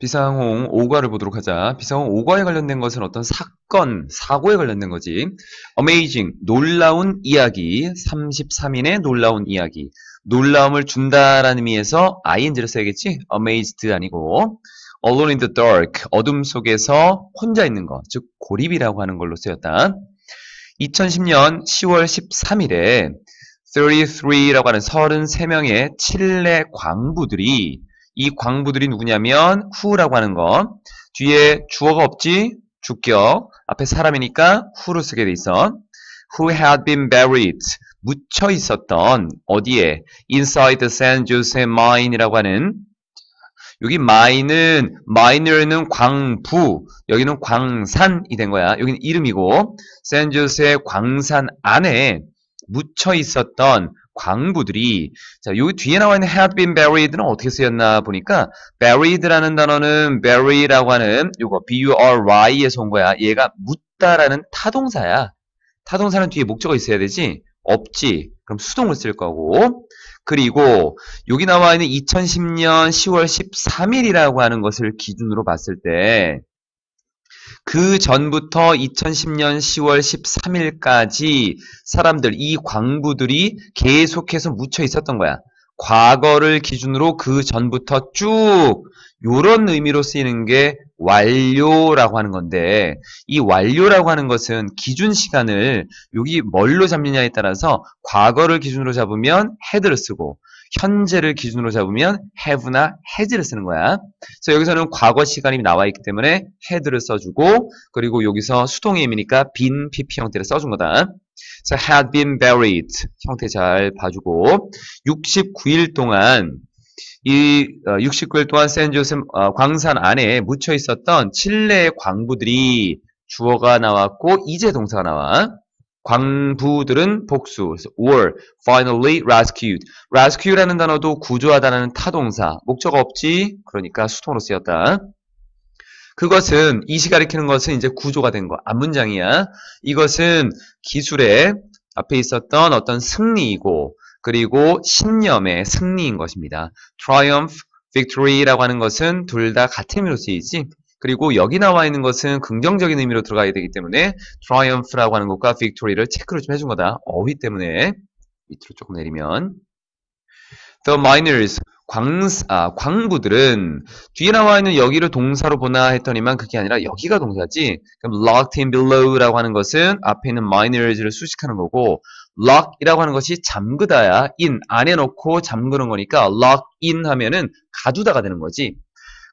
비상홍응 5과를 보도록 하자. 비상홍응 5과에 관련된 것은 어떤 사건, 사고에 관련된 거지. Amazing, 놀라운 이야기, 33인의 놀라운 이야기. 놀라움을 준다라는 의미에서 ing를 써야겠지? Amazed 아니고 Alone in the dark, 어둠 속에서 혼자 있는 것, 즉 고립이라고 하는 걸로 쓰였다. 2010년 10월 13일에 33라고 하는 33명의 칠레 광부들이 이 광부들이 누구냐면 후라고 하는 거. 뒤에 주어가 없지 주격. 앞에 사람이니까 후로 쓰게 돼 있어. Who had been buried. 묻혀 있었던 어디에? Inside the San Jose mine이라고 하는 여기 마인은 마이너는 광부, 여기는 광산이 된 거야. 여기는 이름이고 샌조스의 광산 안에 묻혀 있었던 광부들이 자, 여기 뒤에 나와 있는 h a v e been buried는 어떻게 쓰였나 보니까 buried라는 단어는 bury라고 하는 요거 b-u-r-y에서 온 거야. 얘가 묻다라는 타동사야. 타동사는 뒤에 목적이 있어야 되지. 없지. 그럼 수동을 쓸 거고. 그리고 여기 나와 있는 2010년 10월 13일이라고 하는 것을 기준으로 봤을 때그 전부터 2010년 10월 13일까지 사람들, 이 광부들이 계속해서 묻혀 있었던 거야. 과거를 기준으로 그 전부터 쭉 요런 의미로 쓰이는 게 완료라고 하는 건데 이 완료라고 하는 것은 기준 시간을 여기 뭘로 잡느냐에 따라서 과거를 기준으로 잡으면 헤드를 쓰고 현재를 기준으로 잡으면 have나 has를 쓰는 거야. 그래서 여기서는 과거 시간이 나와 있기 때문에 had를 써주고 그리고 여기서 수동의 의미니까 빈 pp 형태를 써준 거다. 그래서 had been buried 형태 잘 봐주고 69일 동안 이 69일 어, 동안 샌조스 어, 광산 안에 묻혀 있었던 칠레의 광부들이 주어가 나왔고 이제 동사가 나와. 광부들은 복수. were finally rescued. rescue라는 단어도 구조하다는 타동사. 목적 없지. 그러니까 수동으로 쓰였다. 그것은 이시 가리키는 것은 이제 구조가 된 거. 앞문장이야. 아, 이것은 기술의 앞에 있었던 어떤 승리이고 그리고 신념의 승리인 것입니다. triumph, victory라고 하는 것은 둘 다 같은 의미로 쓰이지 그리고 여기 나와 있는 것은 긍정적인 의미로 들어가야 되기 때문에 triumph라고 하는 것과 victory를 체크를 좀 해준 거다. 어휘 때문에 밑으로 조금 내리면 the miners 광, 아, 광부들은 뒤에 나와 있는 여기를 동사로 보나 했더니만 그게 아니라 여기가 동사지 그럼 locked in below라고 하는 것은 앞에 있는 miners를 수식하는 거고 lock이라고 하는 것이 잠그다야 in 안에 놓고 잠그는 거니까 lock in 하면은 가두다가 되는 거지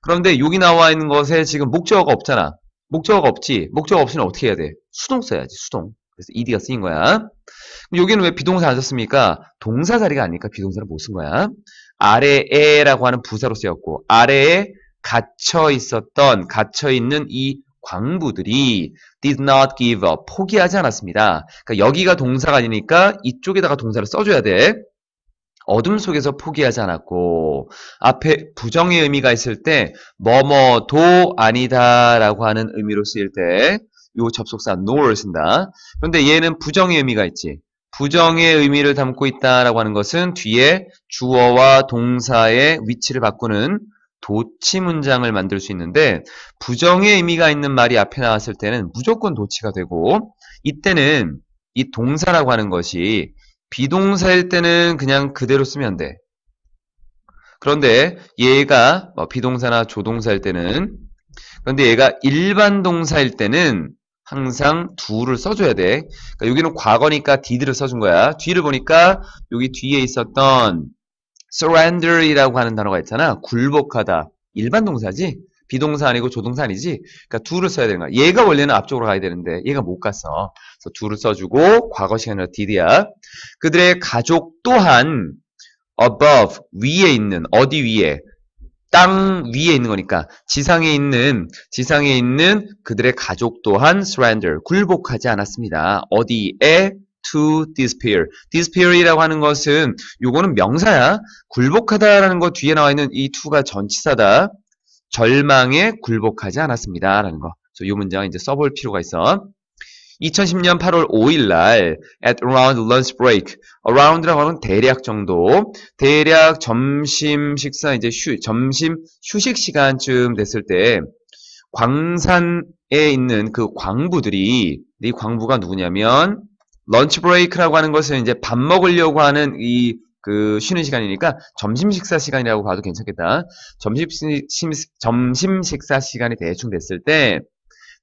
그런데 여기 나와 있는 것에 지금 목적어가 없잖아. 목적어가 없지. 목적어 없이는 어떻게 해야 돼? 수동 써야지, 수동. 그래서 ed가 쓰인 거야. 여기는 왜 비동사 안 썼습니까? 동사 자리가 아니니까 비동사를 못 쓴 거야. 아래에라고 하는 부사로 쓰였고 아래에 갇혀 있었던 갇혀 있는 이 광부들이 did not give up 포기하지 않았습니다. 그러니까 여기가 동사가 아니니까 이쪽에다가 동사를 써줘야 돼. 어둠 속에서 포기하지 않았고 앞에 부정의 의미가 있을 때 뭐뭐도 아니다라고 하는 의미로 쓰일 때이 접속사 nor를 쓴다. 그런데 얘는 부정의 의미가 있지. 부정의 의미를 담고 있다라고 하는 것은 뒤에 주어와 동사의 위치를 바꾸는 도치 문장을 만들 수 있는데 부정의 의미가 있는 말이 앞에 나왔을 때는 무조건 도치가 되고 이때는 이 동사라고 하는 것이 비동사일 때는 그냥 그대로 쓰면 돼. 그런데 얘가 뭐 비동사나 조동사일 때는 그런데 얘가 일반 동사일 때는 항상 do를 써줘야 돼. 그러니까 여기는 과거니까 did를 써준 거야. 뒤를 보니까 여기 뒤에 있었던 surrender이라고 하는 단어가 있잖아. 굴복하다. 일반 동사지? 비동산니고 조동산이지. 그러니까 둘을 써야 되는 거야. 얘가 원래는 앞쪽으로 가야 되는데 얘가 못 갔어. 그래서 둘을 써주고 과거 시간으로 did야. 그들의 가족 또한 above 위에 있는 어디 위에 땅 위에 있는 거니까 지상에 있는 지상에 있는 그들의 가족 또한 surrender 굴복하지 않았습니다. 어디에 to disappear. disappear이라고 하는 것은 요거는 명사야. 굴복하다라는 거 뒤에 나와 있는 이 to가 전치사다. 절망에 굴복하지 않았습니다. 라는 거. 그래서 이 문장 이제 써볼 필요가 있어. 2010년 8월 5일 날 at around lunch break around라고 하는 대략 정도 대략 점심 식사 이제 휴 점심 휴식 시간쯤 됐을 때 광산에 있는 그 광부들이 이 광부가 누구냐면 런치 브레이크라고 하는 것은 이제 밥 먹으려고 하는 이그 쉬는 시간이니까 점심 식사 시간이라고 봐도 괜찮겠다. 점심, 심, 점심 식사 시간이 대충 됐을 때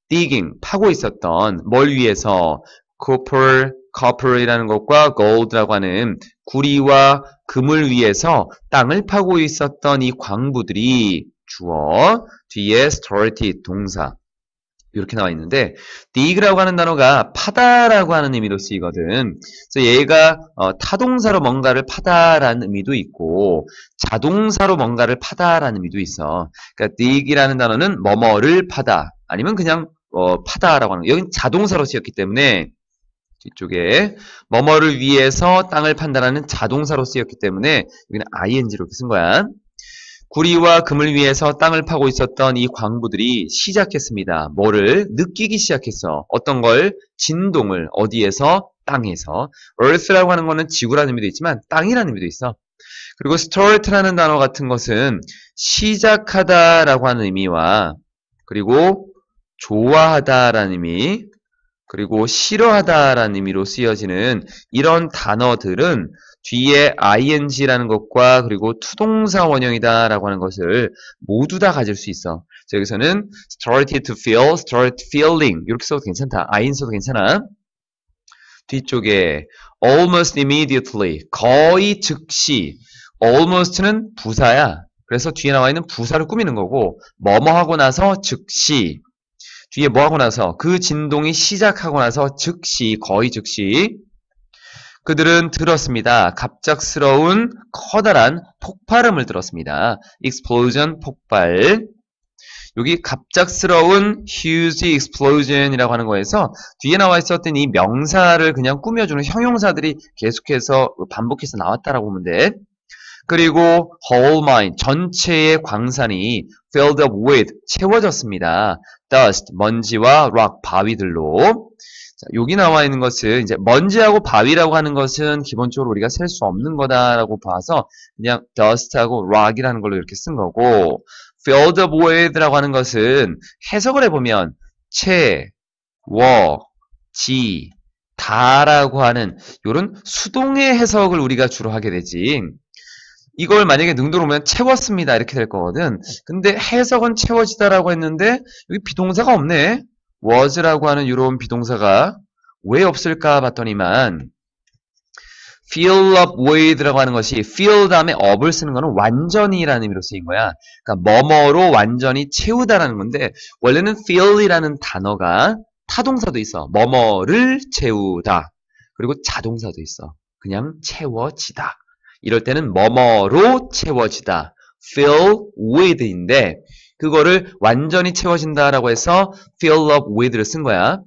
digging, 파고 있었던 뭘 위해서 copper, copper이라는 것과 gold라고 하는 구리와 금을 위해서 땅을 파고 있었던 이 광부들이 주어 뒤에 s t o r y 동사 이렇게 나와 있는데 dig라고 하는 단어가 파다라고 하는 의미로 쓰이거든. 그래서 얘가 어, 타동사로 뭔가를 파다라는 의미도 있고 자동사로 뭔가를 파다라는 의미도 있어. 그러니까 dig이라는 단어는 뭐뭐를 파다 아니면 그냥 어, 파다라고 하는 여긴 자동사로 쓰였기 때문에 뒤쪽에 뭐뭐를 위해서 땅을 판다라는 자동사로 쓰였기 때문에 여기는 ing로 쓴 거야. 구리와 금을 위해서 땅을 파고 있었던 이 광부들이 시작했습니다. 뭐를 느끼기 시작했어. 어떤 걸 진동을 어디에서 땅에서 earth라고 하는 거는 지구라는 의미도 있지만 땅이라는 의미도 있어. 그리고 start라는 단어 같은 것은 시작하다라고 하는 의미와 그리고 좋아하다라는 의미 그리고 싫어하다라는 의미로 쓰여지는 이런 단어들은 뒤에 ing라는 것과 그리고 투동사 원형이다라고 하는 것을 모두 다 가질 수 있어. 자, 여기서는 started to feel, start feeling 이렇게 써도 괜찮다. ing 써도 괜찮아. 뒤쪽에 almost immediately 거의 즉시 almost는 부사야. 그래서 뒤에 나와 있는 부사를 꾸미는 거고 뭐뭐 하고 나서 즉시 뒤에 뭐 하고 나서 그 진동이 시작하고 나서 즉시 거의 즉시 그들은 들었습니다. 갑작스러운 커다란 폭발음을 들었습니다. explosion 폭발. 여기 갑작스러운 huge explosion이라고 하는 거에서 뒤에 나와 있었던 이 명사를 그냥 꾸며주는 형용사들이 계속해서 반복해서 나왔다라고 보면 돼. 그리고 whole mine 전체의 광산이 filled up with 채워졌습니다. dust 먼지와 rock 바위들로 자, 여기 나와 있는 것은 이제 먼지하고 바위라고 하는 것은 기본적으로 우리가 셀 수 없는 거다라고 봐서 그냥 dust하고 rock이라는 걸로 이렇게 쓴 거고 field of void라고 하는 것은 해석을 해보면 채, 워, 지, 다라고 하는 이런 수동의 해석을 우리가 주로 하게 되지 이걸 만약에 능동으로 보면 채웠습니다 이렇게 될 거거든 근데 해석은 채워지다라고 했는데 여기 비동사가 없네 was라고 하는 이런 비동사가 왜 없을까 봤더니만 fill up void라고 하는 것이 fill 다음에 up을 쓰는 거는 완전히라는 의미로 쓰인 거야. 그러니까 뭐뭐로 완전히 채우다라는 건데 원래는 fill이라는 단어가 타동사도 있어. 뭐뭐를 채우다. 그리고 자동사도 있어. 그냥 채워지다. 이럴 때는 뭐뭐로 채워지다. fill with인데 그거를 완전히 채워진다라고 해서 fill up with를 쓴 거야.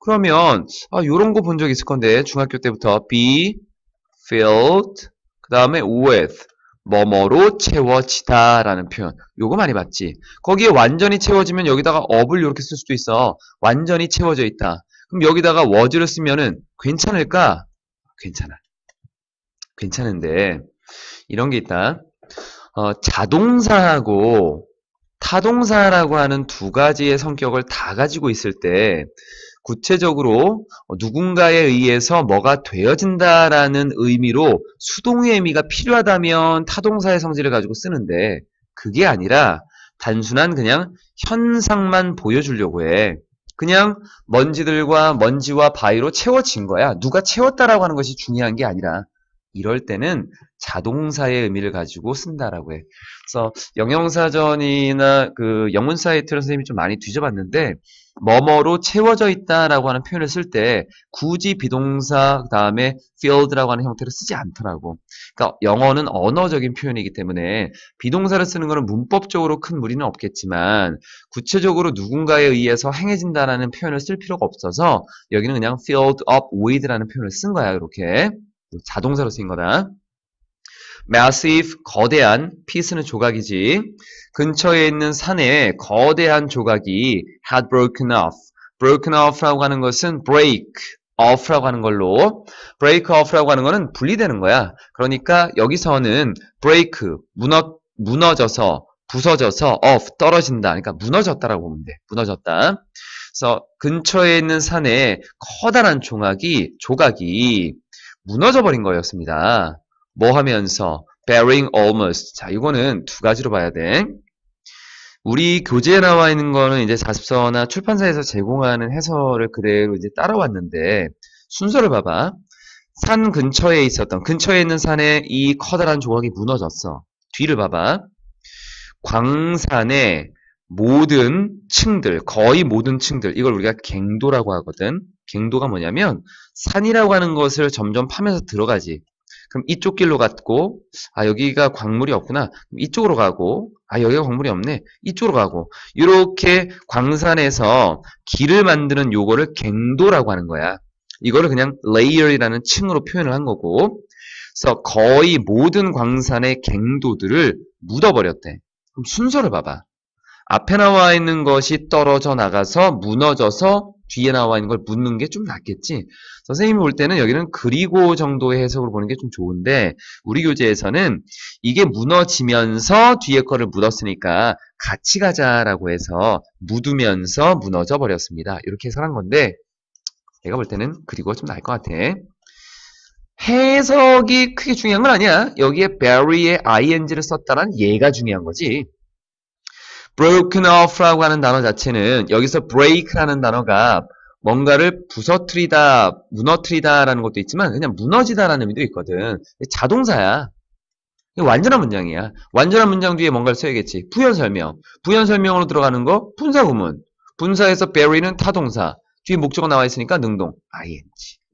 그러면 아, 요런 거 본 적 있을 건데 중학교 때부터 be filled 그 다음에 with 뭐뭐로 채워지다 라는 표현 요거 많이 봤지 거기에 완전히 채워지면 여기다가 o f 을 이렇게 쓸 수도 있어 완전히 채워져 있다 그럼 여기다가 w a s 를 쓰면은 괜찮을까? 괜찮아 괜찮은데 이런 게 있다 어, 자동사하고 타동사라고 하는 두 가지의 성격을 다 가지고 있을 때 구체적으로 어, 누군가에 의해서 뭐가 되어진다라는 의미로 수동의 의미가 필요하다면 타동사의 성질을 가지고 쓰는데 그게 아니라 단순한 그냥 현상만 보여주려고 해. 그냥 먼지들과 먼지와 바위로 채워진 거야. 누가 채웠다라고 하는 것이 중요한 게 아니라 이럴 때는 자동사의 의미를 가지고 쓴다라고 해. 그래서 영영사전이나 그 영문 사이트를 선생님이 좀 많이 뒤져봤는데 뭐뭐로 채워져 있다라고 하는 표현을 쓸 때 굳이 비동사 그 다음에 field라고 하는 형태를 쓰지 않더라고. 그러니까 영어는 언어적인 표현이기 때문에 비동사를 쓰는 것은 문법적으로 큰 무리는 없겠지만 구체적으로 누군가에 의해서 행해진다라는 표현을 쓸 필요가 없어서 여기는 그냥 filled up with라는 표현을 쓴 거야 이렇게. 자동사로 쓰인 거다. massive 거대한 피스는 조각이지 근처에 있는 산에 거대한 조각이 had broken off broken off라고 하는 것은 break off라고 하는 걸로 break off라고 하는 거는 분리되는 거야 그러니까 여기서는 break 무너, 무너져서 부서져서 off 떨어진다 그러니까 무너졌다라고 보면 돼 무너졌다 그래서 근처에 있는 산에 커다란 종아이 조각이 무너져버린 거였습니다. 뭐 하면서 bearing almost 자 이거는 두 가지로 봐야 돼. 우리 교재에 나와 있는 거는 이제 자습서나 출판사에서 제공하는 해설을 그대로 이제 따라왔는데 순서를 봐봐. 산 근처에 있었던 근처에 있는 산에 이 커다란 조각이 무너졌어. 뒤를 봐봐. 광산에 모든 층들, 거의 모든 층들, 이걸 우리가 갱도라고 하거든. 갱도가 뭐냐면 산이라고 하는 것을 점점 파면서 들어가지. 그럼 이쪽 길로 갔고, 아, 여기가 광물이 없구나. 이쪽으로 가고, 아, 여기가 광물이 없네. 이쪽으로 가고. 이렇게 광산에서 길을 만드는 요거를 갱도라고 하는 거야. 이거를 그냥 레이어라는 층으로 표현을 한 거고, 그래서 거의 모든 광산의 갱도들을 묻어버렸대. 그럼 순서를 봐봐. 앞에 나와 있는 것이 떨어져 나가서 무너져서 뒤에 나와 있는 걸 묻는 게 좀 낫겠지. 선생님이 볼 때는 여기는 그리고 정도의 해석으로 보는 게 좀 좋은데 우리 교재에서는 이게 무너지면서 뒤에 거를 묻었으니까 같이 가자라고 해서 묻으면서 무너져 버렸습니다. 이렇게 해석한 건데 내가 볼 때는 그리고 좀 나을 것 같아. 해석이 크게 중요한 건 아니야. 여기에 bury에 ing를 썼다는 예가 중요한 거지. broken off라고 하는 단어 자체는 여기서 break라는 단어가 뭔가를 부서뜨리다, 무너뜨리다라는 것도 있지만 그냥 무너지다라는 의미도 있거든. 자동사야. 완전한 문장이야. 완전한 문장 뒤에 뭔가를 써야겠지. 부연 설명. 부연 설명으로 들어가는 거 분사 구문. 분사에서 bury는 타동사. 뒤에 목적어 나와 있으니까 능동. ing.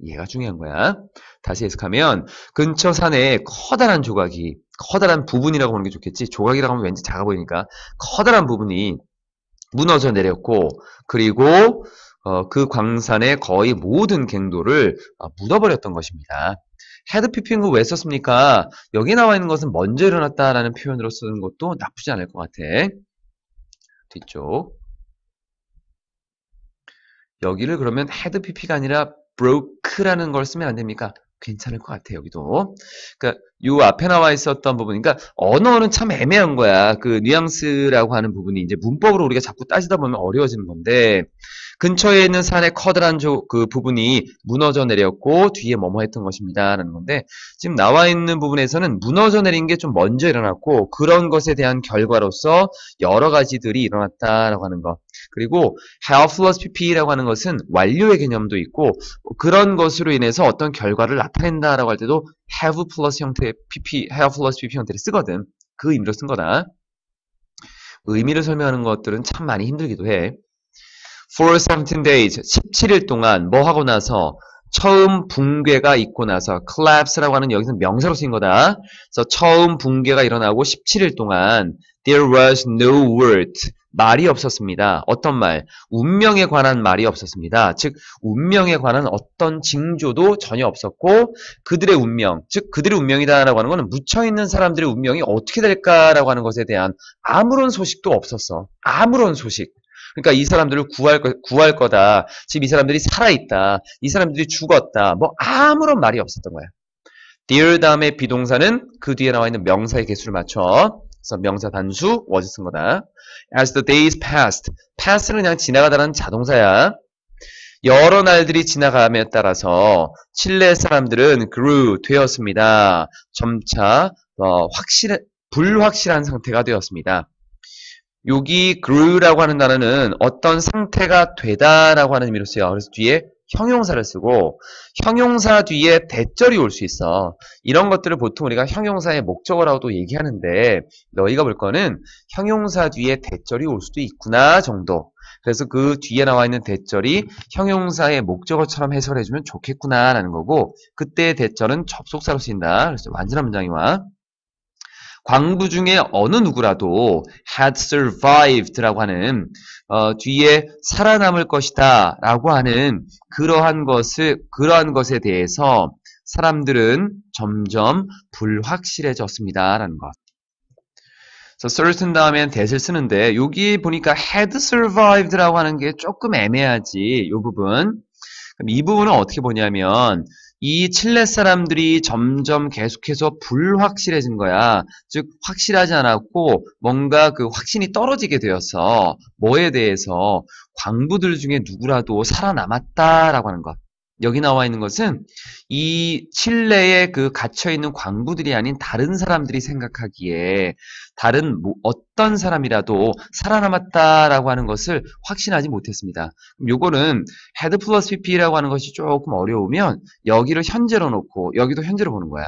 얘가 중요한 거야. 다시 해석하면 근처 산에 커다란 조각이 커다란 부분이라고 보는 게 좋겠지 조각이라고 하면 왠지 작아 보이니까 커다란 부분이 무너져 내렸고 그리고 어, 그 광산의 거의 모든 갱도를 어, 묻어버렸던 것입니다. 헤드 피핑은왜 썼습니까? 여기 나와 있는 것은 먼저 일어났다라는 표현으로 쓰는 것도 나쁘지 않을 것 같아. 뒤쪽 여기를 그러면 헤드 피피가 아니라 broke라는 걸 쓰면 안 됩니까? 괜찮을 것 같아 그러니까 요 여기도. 그니까요 앞에 나와 있었던 부분, 그니까 언어는 참 애매한 거야. 그 뉘앙스라고 하는 부분이 이제 문법으로 우리가 자꾸 따지다 보면 어려워지는 건데 근처에 있는 산의 커다란 조, 그 부분이 무너져 내렸고 뒤에 뭐뭐 했던 것입니다라는 건데 지금 나와 있는 부분에서는 무너져 내린 게 좀 먼저 일어났고 그런 것에 대한 결과로서 여러 가지들이 일어났다라고 하는 것. 그리고 helpless pp라고 하는 것은 완료의 개념도 있고 그런 것으로 인해서 어떤 결과를 나타낸다라고 할 때도 have plus 형태의 pp, have plus pp 형태를 쓰거든. 그 의미로 쓴 거다. 의미를 설명하는 것들은 참 많이 힘들기도 해. for something days 17일 동안 뭐 하고 나서 처음 붕괴가 있고 나서 collapse라고 하는 여기서 명사로 쓰인 거다. 그래서 처음 붕괴가 일어나고 17일 동안 there was no word 말이 없었습니다. 어떤 말? 운명에 관한 말이 없었습니다. 즉 운명에 관한 어떤 징조도 전혀 없었고 그들의 운명, 즉 그들의 운명이다라고 하는 것은 묻혀 있는 사람들의 운명이 어떻게 될까라고 하는 것에 대한 아무런 소식도 없었어. 아무런 소식. 그러니까 이 사람들을 구할, 거, 구할 거다. 지금 이 사람들이 살아있다. 이 사람들이 죽었다. 뭐 아무런 말이 없었던 거야. dear 다음에 비동사는 그 뒤에 나와 있는 명사의 개수를 맞춰. 그래서 명사 단수 was 쓴 거다. As the days passed. pass는 그냥 지나가다는 라 자동사야. 여러 날들이 지나감에 따라서 칠레 사람들은 grew 되었습니다. 점차 어, 확실 불확실한 상태가 되었습니다. 여기 grew라고 하는 단어는 어떤 상태가 되다라고 하는 의미로 써요. 그래서 뒤에 형용사를 쓰고 형용사 뒤에 대절이 올 수 있어. 이런 것들을 보통 우리가 형용사의 목적어라고도 얘기하는데 너희가 볼 거는 형용사 뒤에 대절이 올 수도 있구나 정도. 그래서 그 뒤에 나와 있는 대절이 형용사의 목적어처럼 해설해주면 좋겠구나라는 거고 그때의 대절은 접속사로 쓰인다. 그래서 완전한 문장이와 광부 중에 어느 누구라도 had survived라고 하는 어, 뒤에 살아남을 것이다라고 하는 그러한 것을 그러한 것에 대해서 사람들은 점점 불확실해졌습니다라는 것. 그래서 so certain 다음에 that을 쓰는데 여기 보니까 had survived라고 하는 게 조금 애매하지 이 부분. 그럼 이 부분은 어떻게 보냐면 이 칠레 사람들이 점점 계속해서 불확실해진 거야. 즉 확실하지 않았고 뭔가 그 확신이 떨어지게 되어서 뭐에 대해서 광부들 중에 누구라도 살아남았다라고 하는 것. 여기 나와 있는 것은 이 칠레의 그 갇혀 있는 광부들이 아닌 다른 사람들이 생각하기에 다른 뭐 어떤 사람이라도 살아남았다라고 하는 것을 확신하지 못했습니다. 그 요거는 헤드 플러스 PP라고 하는 것이 조금 어려우면 여기를 현재로 놓고 여기도 현재로 보는 거야.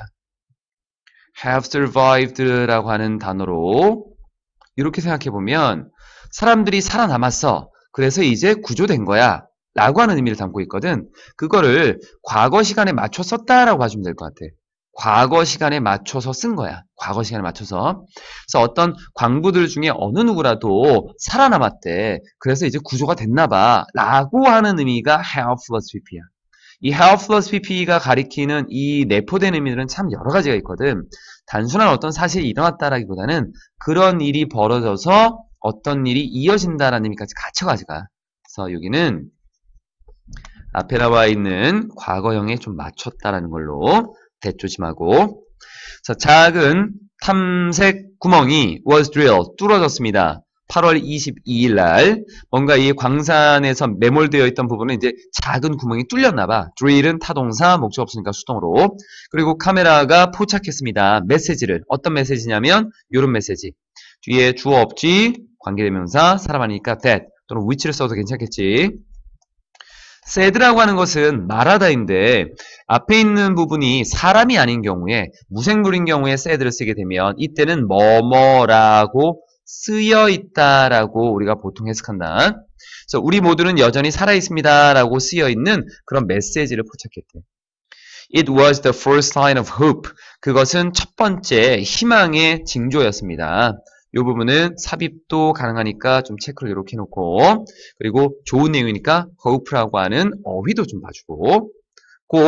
have survived라고 하는 단어로 이렇게 생각해 보면 사람들이 살아남았어. 그래서 이제 구조된 거야. 라고 하는 의미를 담고 있거든. 그거를 과거 시간에 맞춰 썼다라고 봐주면 될 것 같아. 과거 시간에 맞춰서 쓴 거야. 과거 시간에 맞춰서. 그래서 어떤 광부들 중에 어느 누구라도 살아남았대. 그래서 이제 구조가 됐나 봐. 라고 하는 의미가 How p h i l o s o p h 야이 How p h i l o s o p h 가 가리키는 이 내포된 의미들은 참 여러 가지가 있거든. 단순한 어떤 사실이 일어났다라기보다는 그런 일이 벌어져서 어떤 일이 이어진다라는 의미까지 갇혀가지가 그래서 여기는 앞에 나와 있는 과거형에 좀 맞췄다라는 걸로 대조심하고 자, 작은 탐색 구멍이 was drilled, 뚫어졌습니다. 8월 22일 날 뭔가 이 광산에서 매몰되어 있던 부분은 이제 작은 구멍이 뚫렸나 봐. drill은 타동사, 목적 없으니까 수동으로. 그리고 카메라가 포착했습니다. 메시지를. 어떤 메시지냐면 이런 메시지. 뒤에 주어 없지, 관계대명사, 사람 아니니까 that 또는 which를 써도 괜찮겠지. 세드라고 하는 것은 말하다인데 앞에 있는 부분이 사람이 아닌 경우에 무생물인 경우에 세드를 쓰게 되면 이때는 뭐뭐라고 쓰여 있다라고 우리가 보통 해석한다. 그래서 우리 모두는 여전히 살아 있습니다라고 쓰여 있는 그런 메시지를 포착했대. It was the first sign of hope. 그것은 첫 번째 희망의 징조였습니다. 이 부분은 삽입도 가능하니까 좀 체크를 이렇게 해놓고 그리고 좋은 내용이니까 h 우프라고 하는 어휘도 좀 봐주고 곧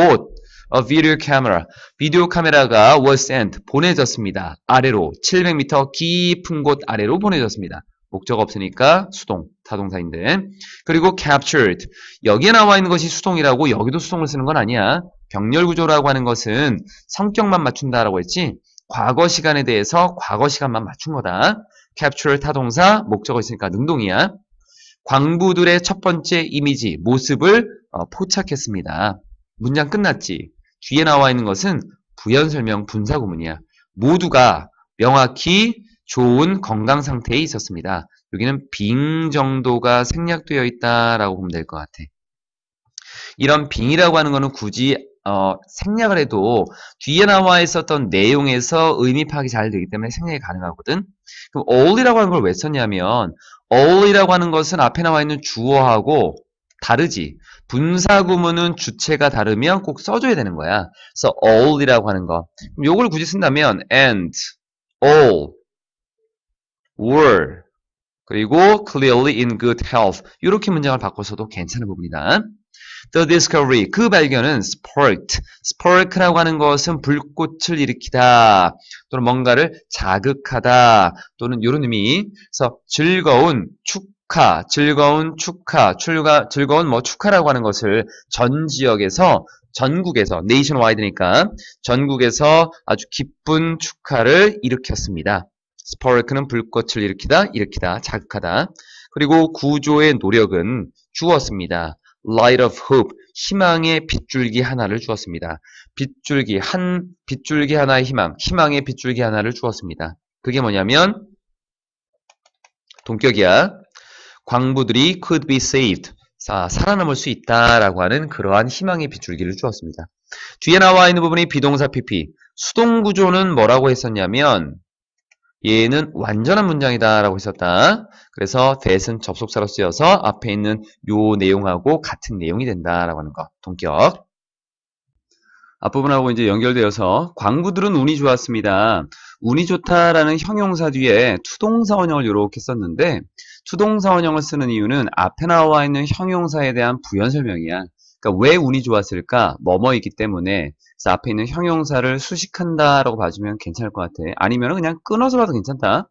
A 어, video camera. 비디오 카메라가 was sent. 보내졌습니다. 아래로 700m 깊은 곳 아래로 보내졌습니다. 목적 없으니까 수동, 타동사인데. 그리고 captured. 여기에 나와 있는 것이 수동이라고 여기도 수동을 쓰는 건 아니야. 병렬 구조라고 하는 것은 성격만 맞춘다라고 했지 과거 시간에 대해서 과거 시간만 맞춘 거다. capture 타동사 목적어 있으니까 능동이야. 광부들의 첫 번째 이미지 모습을 어, 포착했습니다. 문장 끝났지. 뒤에 나와 있는 것은 부연 설명 분사 구문이야. 모두가 명확히 좋은 건강 상태에 있었습니다. 여기는 빙 정도가 생략되어 있다라고 보면 될 것 같아. 이런 빙이라고 하는 거는 굳이 어, 생략을 해도 뒤에 나와 있었던 내용에서 의미 파악이 잘 되기 때문에 생략이 가능하거든. 그럼 all이라고 하는 걸 왜 썼냐면 all이라고 하는 것은 앞에 나와 있는 주어하고 다르지. 분사구문은 주체가 다르면 꼭 써줘야 되는 거야. 그래서 all이라고 하는 거. 그럼 요걸 굳이 쓴다면 and, all, were, 그리고 clearly in good health 이렇게 문장을 바꿔서도 괜찮은 부분이다. The discovery, 그 발견은 sparked. spark라고 하는 것은 불꽃을 일으키다. 또는 뭔가를 자극하다. 또는 이런 의미. 그래서 즐거운 축하, 즐거운 축하, 출가, 즐거운 뭐 축하라고 하는 것을 전 지역에서 전국에서 nation w i d e 니까 전국에서 아주 기쁜 축하를 일으켰습니다. s p 파 r 크는 불꽃을 일으키다, 일으키다, 자극하다. 그리고 구조의 노력은 주었습니다. light of hope, 희망의 빗줄기 하나를 주었습니다. 빗줄기, 한 빗줄기 하나의 희망, 희망의 빗줄기 하나를 주었습니다. 그게 뭐냐면, 동격이야. 광부들이 could be saved. 아, 살아남을 수 있다라고 하는 그러한 희망의 빗줄기를 주었습니다. 뒤에 나와 있는 부분이 비동사 PP. 수동 구조는 뭐라고 했었냐면 얘는 완전한 문장이다라고 했었다. 그래서 that은 접속사로 쓰여서 앞에 있는 요 내용하고 같은 내용이 된다라고 하는 거. 동격. 앞부분하고 이제 연결되어서 광부들은 운이 좋았습니다. 운이 좋다라는 형용사 뒤에 투동사 원형을 이렇게 썼는데 투동사 원형을 쓰는 이유는 앞에 나와 있는 형용사에 대한 부연 설명이야. 그러니까 왜 운이 좋았을까? 뭐뭐이기 때문에 그래서 앞에 있는 형용사를 수식한다라고 봐주면 괜찮을 것 같아. 아니면 그냥 끊어서 봐도 괜찮다.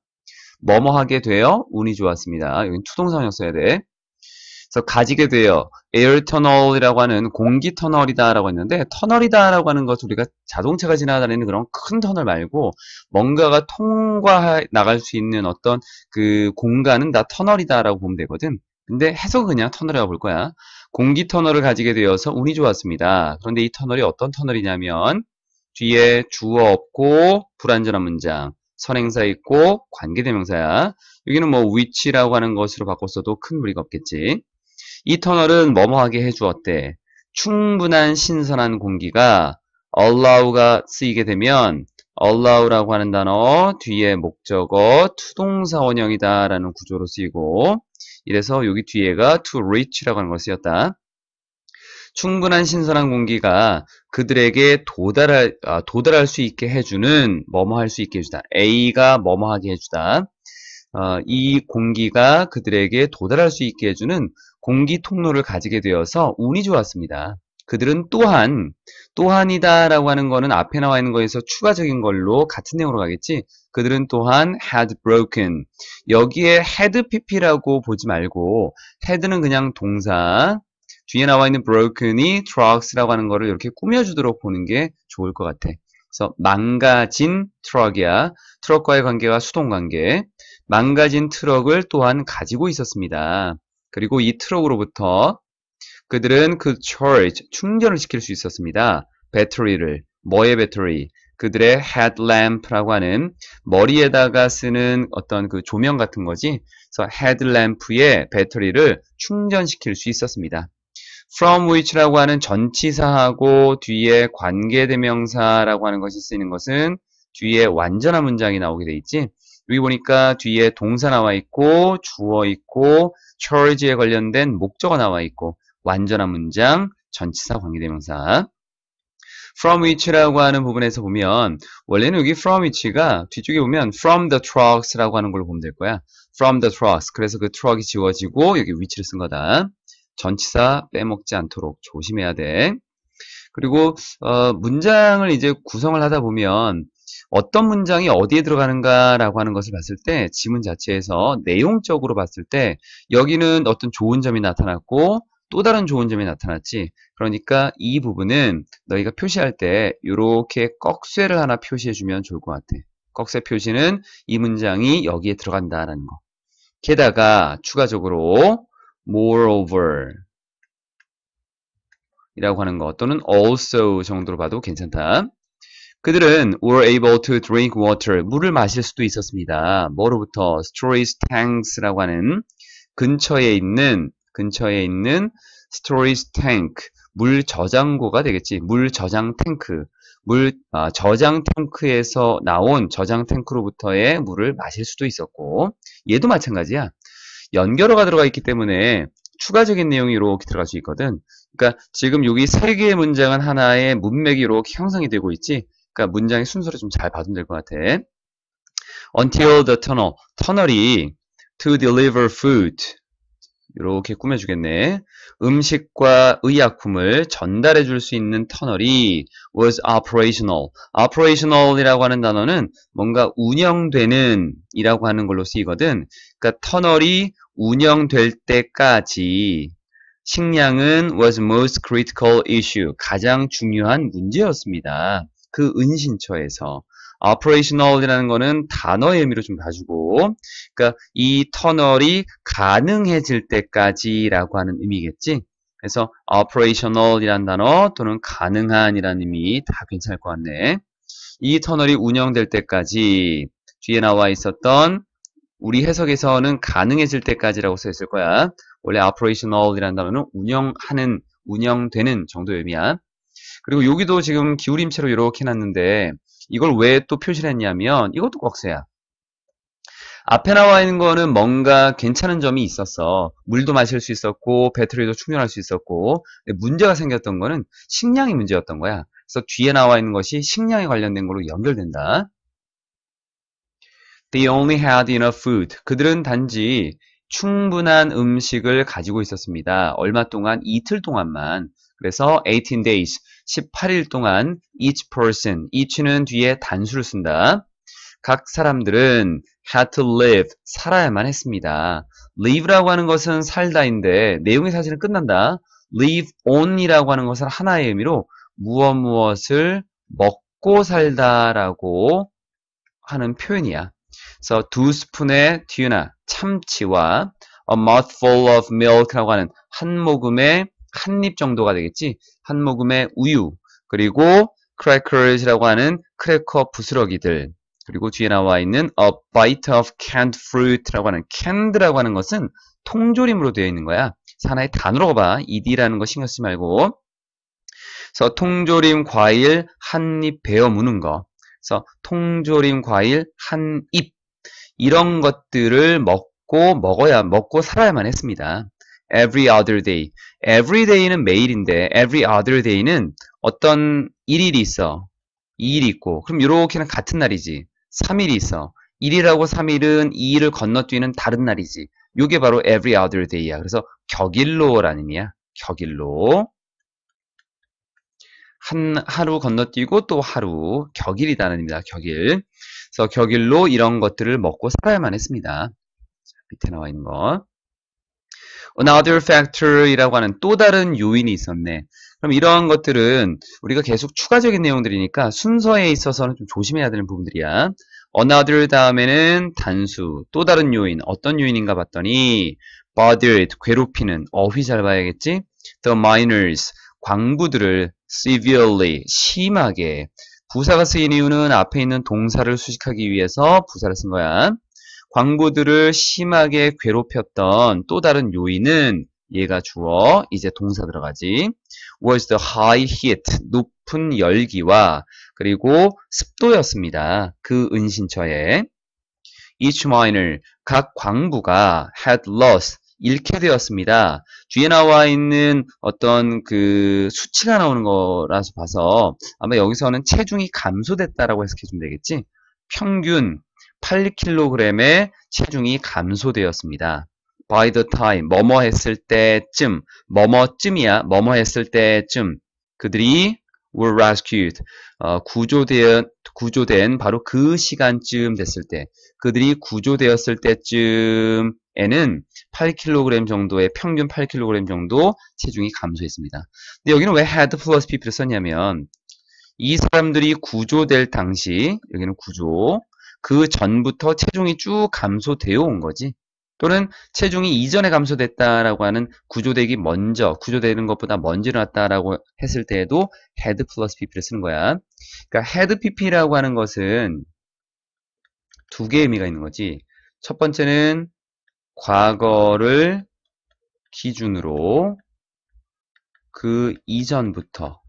뭐뭐하게 되어 운이 좋았습니다. 여기 투동사였어야 돼. 그래서 가지게 되어 에어 터널이라고 하는 공기 터널이다라고 했는데 터널이다라고 하는 것 우리가 자동차가 지나다니는 그런 큰 터널 말고 뭔가가 통과 나갈 수 있는 어떤 그 공간은 다 터널이다라고 보면 되거든. 근데 해서 그냥 터널이라고 볼 거야. 공기 터널을 가지게 되어서 운이 좋았습니다. 그런데 이 터널이 어떤 터널이냐면 뒤에 주어 없고 불완전한 문장, 선행사 있고 관계대명사야. 여기는 뭐 위치라고 하는 것으로 바꿨어도 큰 무리가 없겠지. 이 터널은 뭐뭐하게 해주었대. 충분한 신선한 공기가 allow가 쓰이게 되면 allow라고 하는 단어 뒤에 목적어 투동사 원형이다라는 구조로 쓰이고 이래서 여기 뒤에가 to reach라고 하는 걸 쓰였다. 충분한 신선한 공기가 그들에게 도달할, 아, 도달할 수 있게 해주는, 뭐뭐 할 수 있게 해주다. A가 뭐뭐 하게 해주다. 어, 이 공기가 그들에게 도달할 수 있게 해주는 공기 통로를 가지게 되어서 운이 좋았습니다. 그들은 또한, 또한이다라고 하는 거는 앞에 나와 있는 거에서 추가적인 걸로 같은 내용으로 가겠지, 그들은 또한 had broken. 여기에 had pp라고 보지 말고 had는 그냥 동사 뒤에 나와 있는 broken이 trucks라고 하는 거를 이렇게 꾸며주도록 보는 게 좋을 것 같아. 그래서 망가진 트럭이야. 트럭과의 관계가 수동 관계. 망가진 트럭을 또한 가지고 있었습니다. 그리고 이 트럭으로부터 그들은 그 charge, 충전을 시킬 수 있었습니다. 배터리를. 뭐의 배터리? 그들의 headlamp라고 하는 머리에다가 쓰는 어떤 그 조명 같은 거지. 그래서 headlamp의 배터리를 충전시킬 수 있었습니다. from which라고 하는 전치사하고 뒤에 관계대명사라고 하는 것이 쓰이는 것은 뒤에 완전한 문장이 나오게 돼 있지. 여기 보니까 뒤에 동사 나와 있고 주어 있고 charge에 관련된 목적어 나와 있고 완전한 문장 전치사 관계대명사 from which라고 하는 부분에서 보면 원래는 여기 from which가 뒤쪽에 보면 from the trucks라고 하는 걸로 보면 될 거야. from the trucks. 그래서 그 truck이 지워지고 여기 위치를쓴 거다. 전치사 빼먹지 않도록 조심해야 돼. 그리고 어, 문장을 이제 구성을 하다 보면 어떤 문장이 어디에 들어가는가라고 하는 것을 봤을 때 지문 자체에서 내용적으로 봤을 때 여기는 어떤 좋은 점이 나타났고 또 다른 좋은 점이 나타났지. 그러니까 이 부분은 너희가 표시할 때 이렇게 꺽쇠를 하나 표시해주면 좋을 것 같아. 꺽쇠 표시는 이 문장이 여기에 들어간다라는 거. 게다가 추가적으로 moreover 이라고 하는 것 또는 also 정도로 봐도 괜찮다. 그들은 were able to drink water 물을 마실 수도 있었습니다. 뭐로부터? storage tanks라고 하는 근처에 있는 근처에 있는 storage tank, 물 저장고가 되겠지. 물 저장 탱크. 물 아, 저장 탱크에서 나온 저장 탱크로부터의 물을 마실 수도 있었고 얘도 마찬가지야. 연결어가 들어가 있기 때문에 추가적인 내용이 이렇게 들어갈 수 있거든. 그러니까 지금 여기 세 개의 문장은 하나의 문맥이 이렇게 형성이 되고 있지. 그러니까 문장의 순서를 좀 잘 봐주면 될것 같아. Until the tunnel, 터널이 to deliver food, 이렇게 꾸며주겠네. 음식과 의약품을 전달해 줄 수 있는 터널이 was operational. operational이라고 하는 단어는 뭔가 운영되는 이라고 하는 걸로 쓰이거든. 그러니까 터널이 운영될 때까지 식량은 was most critical issue. 가장 중요한 문제였습니다. 그 은신처에서. operational이라는 거는 단어의 의미로 좀 봐주고 그니까이 터널이 가능해질 때까지라고 하는 의미겠지. 그래서 operational이라는 단어 또는 가능한이라는 의미 다 괜찮을 것 같네. 이 터널이 운영될 때까지 뒤에 나와 있었던 우리 해석에서는 가능해질 때까지라고 써 있을 거야. 원래 operational이라는 단어는 운영하는, 운영되는 정도의 의미야. 그리고 여기도 지금 기울임체로 이렇게 해놨는데 이걸 왜 또 표시를 했냐면 이것도 꺽쇠야. 앞에 나와 있는 거는 뭔가 괜찮은 점이 있었어. 물도 마실 수 있었고 배터리도 충전할 수 있었고 문제가 생겼던 거는 식량이 문제였던 거야. 그래서 뒤에 나와 있는 것이 식량에 관련된 걸로 연결된다. They only had enough food. 그들은 단지 충분한 음식을 가지고 있었습니다. 얼마 동안? 이틀 동안만. 그래서 18 days. 18일 동안 each person, each는 뒤에 단수를 쓴다. 각 사람들은 had to live, 살아야만 했습니다. live라고 하는 것은 살다인데 내용이 사실은 끝난다. live on이라고 하는 것은 하나의 의미로 무엇 무엇을 먹고 살다라고 하는 표현이야. 그래서 두 스푼의 듀나 참치와 a mouthful of milk라고 하는 한 모금의 한입 정도가 되겠지. 한 모금의 우유. 그리고 crackers라고 하는 크래커 부스러기들. 그리고 뒤에 나와 있는 a bite of canned fruit라고 하는 canned라고 하는 것은 통조림으로 되어 있는 거야. 하나의 단어로 봐. ed라는 거 신경 쓰지 말고. 그래서 통조림 과일 한 입 베어 무는 거. 그래서 통조림 과일 한 입. 이런 것들을 먹고 먹어야 먹고 살아야만 했습니다. every other day. every day는 매일인데 every other day는 어떤 일일이 있어. 2일 있고. 그럼 이렇게는 같은 날이지. 3일이 있어. 1일하고 3일은 2일을 건너뛰는 다른 날이지. 요게 바로 every other day야. 그래서 격일로라는 의미야. 격일로. 한 하루 건너뛰고 또 하루 격일이다는 의미다. 격일. 그래서 격일로 이런 것들을 먹고 살아야만 했습니다. 밑에 나와 있는 것. another factor이라고 하는 또 다른 요인이 있었네. 그럼 이러한 것들은 우리가 계속 추가적인 내용들이니까 순서에 있어서는 좀 조심해야 되는 부분들이야. another 다음에는 단수, 또 다른 요인, 어떤 요인인가 봤더니 bothered, 괴롭히는, 어휘 잘 봐야겠지? the minors, 광부들을 severely, 심하게 부사가 쓰인 이유는 앞에 있는 동사를 수식하기 위해서 부사를 쓴 거야. 광부들을 심하게 괴롭혔던 또 다른 요인은 얘가 주어, 이제 동사 들어가지. was the high heat, 높은 열기와 그리고 습도였습니다. 그 은신처에. each miner, 각 광부가 had lost, 잃게 되었습니다. 뒤에 나와 있는 어떤 그 수치가 나오는 거라서 봐서 아마 여기서는 체중이 감소됐다라고 해석해 주면 되겠지? 평균, 8kg의 체중이 감소되었습니다. by the time, 뭐뭐 했을 때쯤, 뭐뭐쯤이야, 뭐뭐 했을 때쯤, 그들이 were rescued, 어, 구조된, 구조된 바로 그 시간쯤 됐을 때, 그들이 구조되었을 때쯤에는 8kg 정도의, 평균 8kg 정도 체중이 감소했습니다. 근데 여기는 왜 had plus p e o p l e 썼냐면, 이 사람들이 구조될 당시, 여기는 구조, 그 전부터 체중이 쭉 감소되어 온 거지. 또는 체중이 이전에 감소됐다라고 하는 구조되기 먼저 구조되는 것보다 먼저 일어났다라고 했을 때에도 head plus pp를 쓰는 거야. 그러니까 head pp라고 하는 것은 두 개의 의미가 있는 거지. 첫 번째는 과거를 기준으로 그 이전부터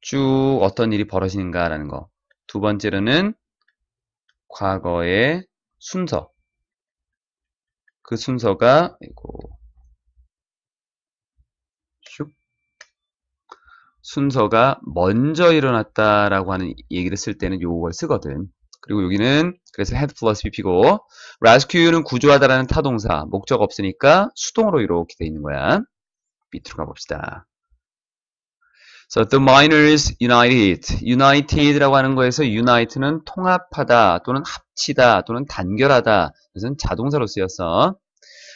쭉 어떤 일이 벌어지는가라는 거. 두 번째로는 과거의 순서. 그 순서가 이고 순서가 먼저 일어났다라고 하는 얘기를 쓸 때는 요걸 쓰거든. 그리고 여기는 그래서 head plus bp고 rescue는 구조하다라는 타동사 목적 없으니까 수동으로 이렇게 돼 있는 거야. 밑으로 가봅시다. So the miners united. United라고 하는 거에서 unite는 통합하다 또는 합치다 또는 단결하다. 이것은 자동사로 쓰여서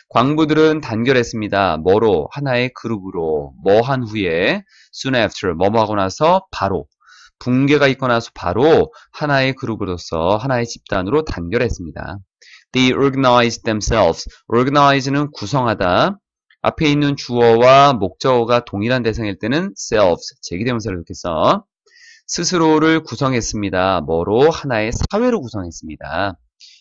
광부들은 단결했습니다. 뭐로? 하나의 그룹으로. 뭐 한 후에 soon after 뭐뭐 하고 나서 바로 붕괴가 있고 나서 바로 하나의 그룹으로서 하나의 집단으로 단결했습니다. They organized themselves. organize는 구성하다. 앞에 있는 주어와 목적어가 동일한 대상일 때는 selves, 제기대명사를 이렇게 써. 스스로를 구성했습니다. 뭐로? 하나의 사회로 구성했습니다.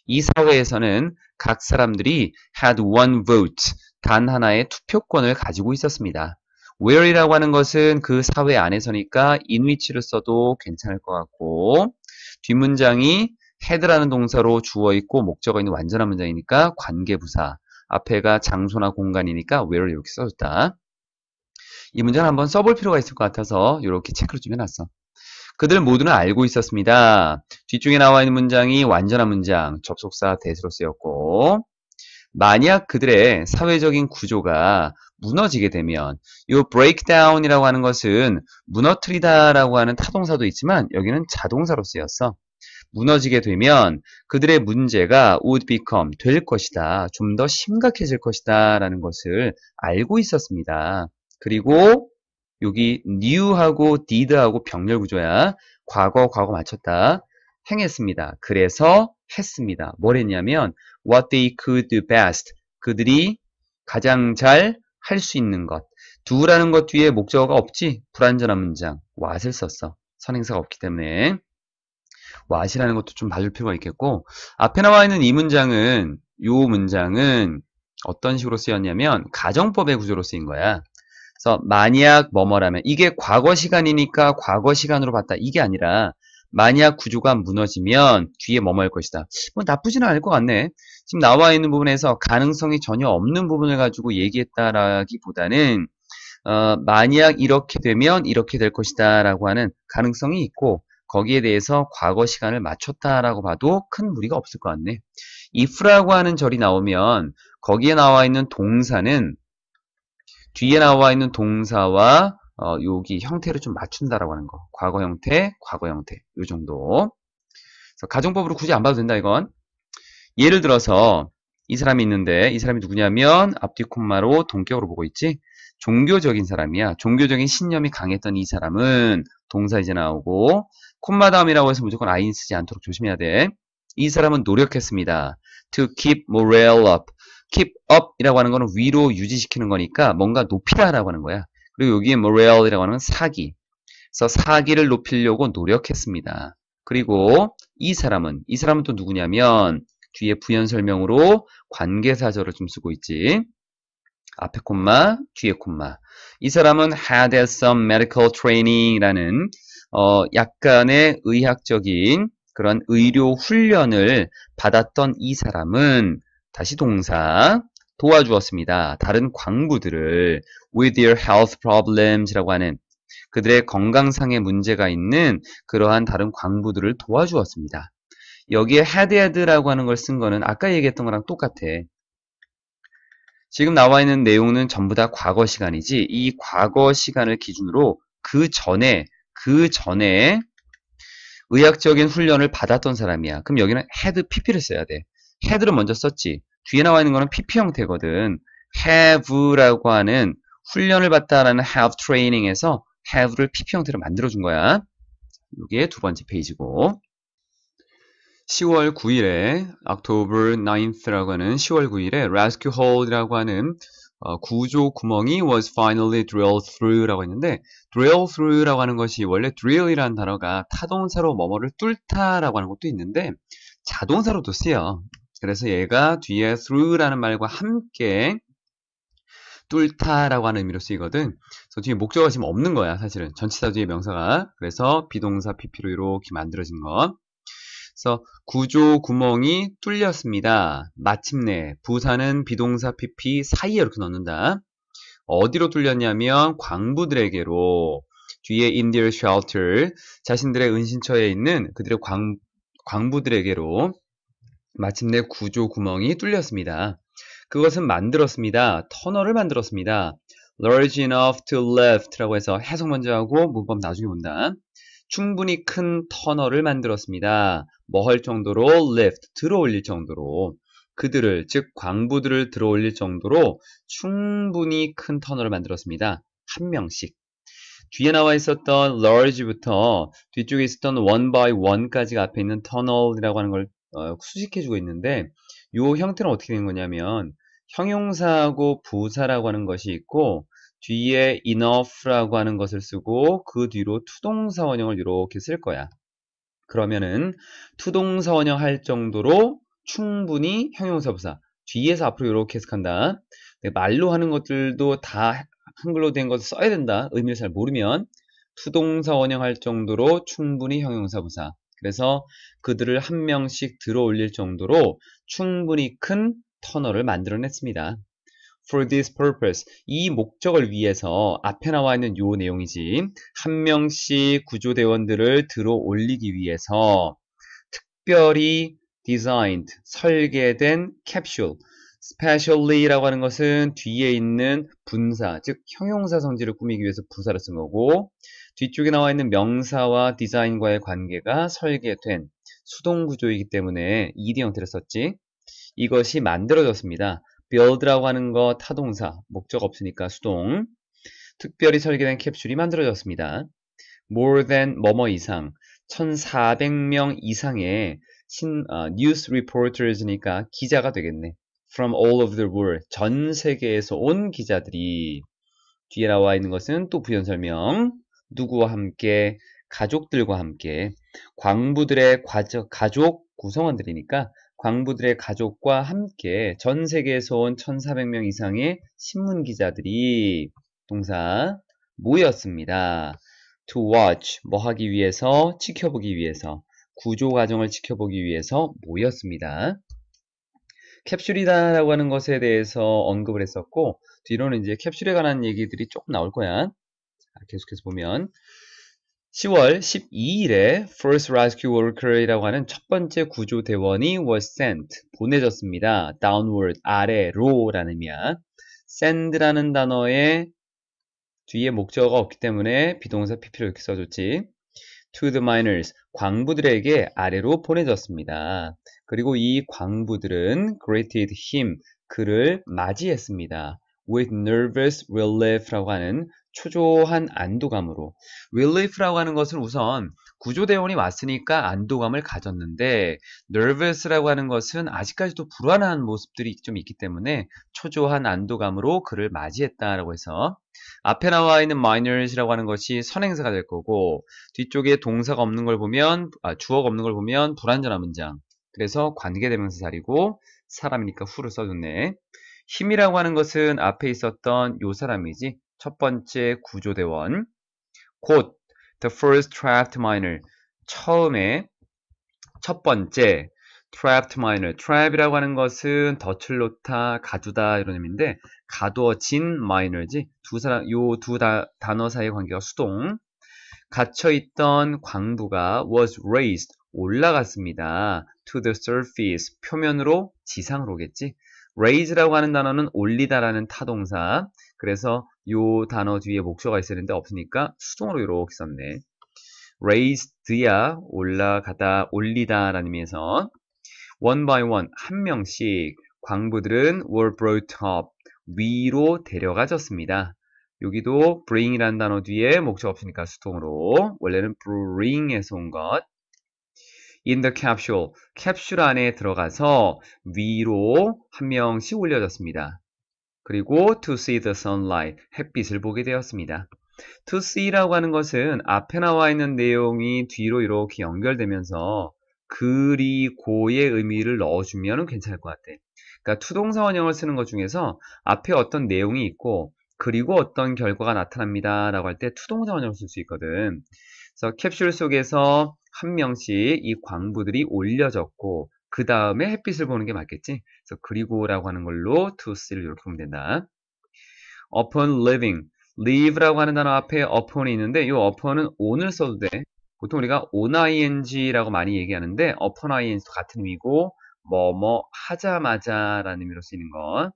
이 사회에서는 각 사람들이 had one vote, 단 하나의 투표권을 가지고 있었습니다. where이라고 하는 것은 그 사회 안에서니까 in which를 써도 괜찮을 것 같고 뒷문장이 had라는 동사로 주어 있고 목적어 있는 완전한 문장이니까 관계부사 앞에가 장소나 공간이니까 where 이렇게 써줬다. 이문장을 한번 써볼 필요가 있을 것 같아서 이렇게 체크를 좀 해놨어. 그들 모두는 알고 있었습니다. 뒤쪽에 나와 있는 문장이 완전한 문장, 접속사 대수로 쓰였고 만약 그들의 사회적인 구조가 무너지게 되면 이 breakdown이라고 하는 것은 무너뜨리다라고 하는 타동사도 있지만 여기는 자동사로 쓰였어. 무너지게 되면 그들의 문제가 would become 될 것이다. 좀 더 심각해질 것이다. 라는 것을 알고 있었습니다. 그리고 여기 new하고 did하고 병렬 구조야. 과거, 과거 맞췄다. 행했습니다. 그래서 했습니다. 뭘 했냐면 what they could do best. 그들이 가장 잘 할 수 있는 것. do라는 것 뒤에 목적어가 없지. 불완전한 문장. what을 썼어. 선행사가 없기 때문에. what이라는 뭐 것도 좀 봐줄 필요가 있겠고 앞에 나와 있는 이 문장은 이 문장은 어떤 식으로 쓰였냐면 가정법의 구조로 쓰인 거야. 그래서 만약 뭐뭐라면 이게 과거 시간이니까 과거 시간으로 봤다 이게 아니라 만약 구조가 무너지면 뒤에 뭐뭐일 것이다. 뭐 나쁘지는 않을 것 같네. 지금 나와 있는 부분에서 가능성이 전혀 없는 부분을 가지고 얘기했다라기보다는 어, 만약 이렇게 되면 이렇게 될 것이다 라고 하는 가능성이 있고 거기에 대해서 과거 시간을 맞췄다라고 봐도 큰 무리가 없을 것 같네. if라고 하는 절이 나오면 거기에 나와 있는 동사는 뒤에 나와 있는 동사와 어, 여기 형태를 좀 맞춘다라고 하는 거. 과거 형태, 과거 형태. 요 정도. 가정법으로 굳이 안 봐도 된다 이건. 예를 들어서 이 사람이 있는데 이 사람이 누구냐면 앞뒤 콤마로 동격으로 보고 있지. 종교적인 사람이야. 종교적인 신념이 강했던 이 사람은 동사 이제 나오고 콤마 다음이라고 해서 무조건 아인 쓰지 않도록 조심해야 돼. 이 사람은 노력했습니다. To keep morale up. keep up 이라고 하는 거는 위로 유지시키는 거니까 뭔가 높이다 라고 하는 거야. 그리고 여기에 morale 이라고 하는 건 사기. 그래서 사기를 높이려고 노력했습니다. 그리고 이 사람은, 이 사람은 또 누구냐면 뒤에 부연 설명으로 관계사절을 좀 쓰고 있지. 앞에 콤마, 뒤에 콤마. 이 사람은 had some medical training이라는 어, 약간의 의학적인 그런 의료 훈련을 받았던 이 사람은 다시 동사 도와주었습니다. 다른 광부들을 with your health problems라고 하는 그들의 건강상의 문제가 있는 그러한 다른 광부들을 도와주었습니다. 여기에 had had라고 하는 걸 쓴 거는 아까 얘기했던 거랑 똑같아. 지금 나와 있는 내용은 전부 다 과거 시간이지 이 과거 시간을 기준으로 그 전에 그 전에 의학적인 훈련을 받았던 사람이야. 그럼 여기는 had e pp를 써야 돼. had를 e 먼저 썼지. 뒤에 나와 있는 거는 pp 형태거든. have라고 하는 훈련을 받다라는 have training에서 have를 pp 형태로 만들어준 거야. 이게 두 번째 페이지고. 10월 9일에 October 9th라고 하는 10월 9일에 Rescue Hold라고 하는 어, 구조 구멍이 was finally drilled through라고 했는데 drill through라고 하는 것이 원래 drill이라는 단어가 타동사로 뭐뭐를 뚫다라고 하는 것도 있는데 자동사로도 쓰여. 그래서 얘가 뒤에 through라는 말과 함께 뚫다라고 하는 의미로 쓰이거든. 그래서 뒤에 목적어 지금 없는 거야 사실은 전치사 뒤에 명사가. 그래서 비동사 pp로 이렇게 만들어진 거. 그래서 구조 구멍이 뚫렸습니다. 마침내 부산은 비동사 pp 사이에 이렇게 넣는다. 어디로 뚫렸냐면 광부들에게로 뒤에 in their shelter 자신들의 은신처에 있는 그들의 광, 광부들에게로 마침내 구조 구멍이 뚫렸습니다. 그것은 만들었습니다. 터널을 만들었습니다. large enough to lift라고 해서 해석 먼저 하고 문법 나중에 본다. 충분히 큰 터널을 만들었습니다. 뭐 할 정도로 lift 들어올릴 정도로 그들을 즉 광부들을 들어올릴 정도로 충분히 큰 터널을 만들었습니다. 한 명씩. 뒤에 나와 있었던 large부터 뒤쪽에 있었던 one by one까지가 앞에 있는 터널이라고 하는 걸 어, 수식해주고 있는데 이 형태는 어떻게 된 거냐면 형용사하고 부사라고 하는 것이 있고 뒤에 enough라고 하는 것을 쓰고 그 뒤로 투동사 원형을 이렇게 쓸 거야. 그러면은 투동사 원형 할 정도로 충분히 형용사 부사 뒤에서 앞으로 이렇게 해석한다. 네, 말로 하는 것들도 다 한글로 된 것을 써야 된다. 의미를 잘 모르면 투동사 원형할 정도로 충분히 형용사 부사. 그래서 그들을 한 명씩 들어 올릴 정도로 충분히 큰 터널을 만들어냈습니다. for this purpose. 이 목적을 위해서 앞에 나와 있는 요 내용이지. 한 명씩 구조대원들을 들어 올리기 위해서 특별히 designed, 설계된 capsule. specially라고 하는 것은 뒤에 있는 분사, 즉 형용사 성질을 꾸미기 위해서 부사를 쓴 거고 뒤쪽에 나와 있는 명사와 디자인과의 관계가 설계된 수동 구조이기 때문에 이디 네 형태를 썼지 이것이 만들어졌습니다. build라고 하는 거 타동사, 목적 없으니까 수동. 특별히 설계된 캡슐이 만들어졌습니다. more than 뭐뭐 이상, 1,400명 이상의 신, 어, news reporters니까 기자가 되겠네. from all o f the world, 전 세계에서 온 기자들이 뒤에 나와 있는 것은 또 부연 설명. 누구와 함께, 가족들과 함께, 광부들의 과저, 가족 구성원들이니까 광부들의 가족과 함께 전 세계에서 온 1,400명 이상의 신문 기자들이 동사 모였습니다. to watch 뭐 하기 위해서 지켜보기 위해서 구조 과정을 지켜보기 위해서 모였습니다. 캡슐이다라고 하는 것에 대해서 언급을 했었고 뒤로는 이제 c a 에 관한 얘기들이 조금 나올 거야. 계속해서 보면 10월 12일에 First Rescue Worker이라고 하는 첫 번째 구조 대원이 was sent 보내졌습니다. downward 아래로라는 의미야. send라는 단어에 뒤에 목적어가 없기 때문에 비동사 pp로 이렇게 써줬지. to the miners 광부들에게 아래로 보내졌습니다. 그리고 이 광부들은 greeted him 그를 맞이했습니다. with nervous relief라고 하는 초조한 안도감으로 r e l i f 라고 하는 것은 우선 구조대원이 왔으니까 안도감을 가졌는데 nervous라고 하는 것은 아직까지도 불안한 모습들이 좀 있기 때문에 초조한 안도감으로 그를 맞이했다라고 해서 앞에 나와 있는 miners라고 하는 것이 선행사가 될 거고 뒤쪽에 동사가 없는 걸 보면 아, 주어가 없는 걸 보면 불안전한 문장 그래서 관계대명사 자리고 사람이니까 후를 써줬네 힘이라고 하는 것은 앞에 있었던 요 사람이지 첫 번째 구조대원 곧 the first trapped miner 처음에 첫 번째 trapped miner trap이라고 하는 것은 덫을 놓다 가두다 이런 의미인데 가두어진 miner지 두 사람 요 두 단어 사이의 관계가 수동 갇혀있던 광부가 was raised 올라갔습니다. to the surface 표면으로 지상으로겠지. raise라고 하는 단어는 올리다라는 타동사 그래서 요 단어 뒤에 목적어가 있었는데 없으니까 수동으로 이렇게 썼네. raised야 올라가다 올리다 라는 의미에서 one by one 한 명씩 광부들은 were brought up 위로 데려가졌습니다. 여기도 bring이라는 단어 뒤에 목적 없으니까 수동으로 원래는 bring에서 온 것. in the capsule 캡슐 안에 들어가서 위로 한 명씩 올려졌습니다. 그리고 to see the sunlight, 햇빛을 보게 되었습니다. to see라고 하는 것은 앞에 나와 있는 내용이 뒤로 이렇게 연결되면서 그리고의 의미를 넣어주면 괜찮을 것 같아. 그러니까 투동사원형을 쓰는 것 중에서 앞에 어떤 내용이 있고 그리고 어떤 결과가 나타납니다 라고 할 때 투동사원형을 쓸 수 있거든. 그래서 캡슐 속에서 한 명씩 이 광부들이 올려졌고 그 다음에 햇빛을 보는 게 맞겠지? 그래서 그리고라고 하는 걸로 to see를 이렇게 보면 된다. upon living, l e a v e 라고 하는 단어 앞에 upon이 있는데 이 upon은 on을 써도 돼. 보통 우리가 on ing라고 많이 얘기하는데 upon ing도 같은 의미고 뭐뭐 하자마자라는 의미로 쓰이는 건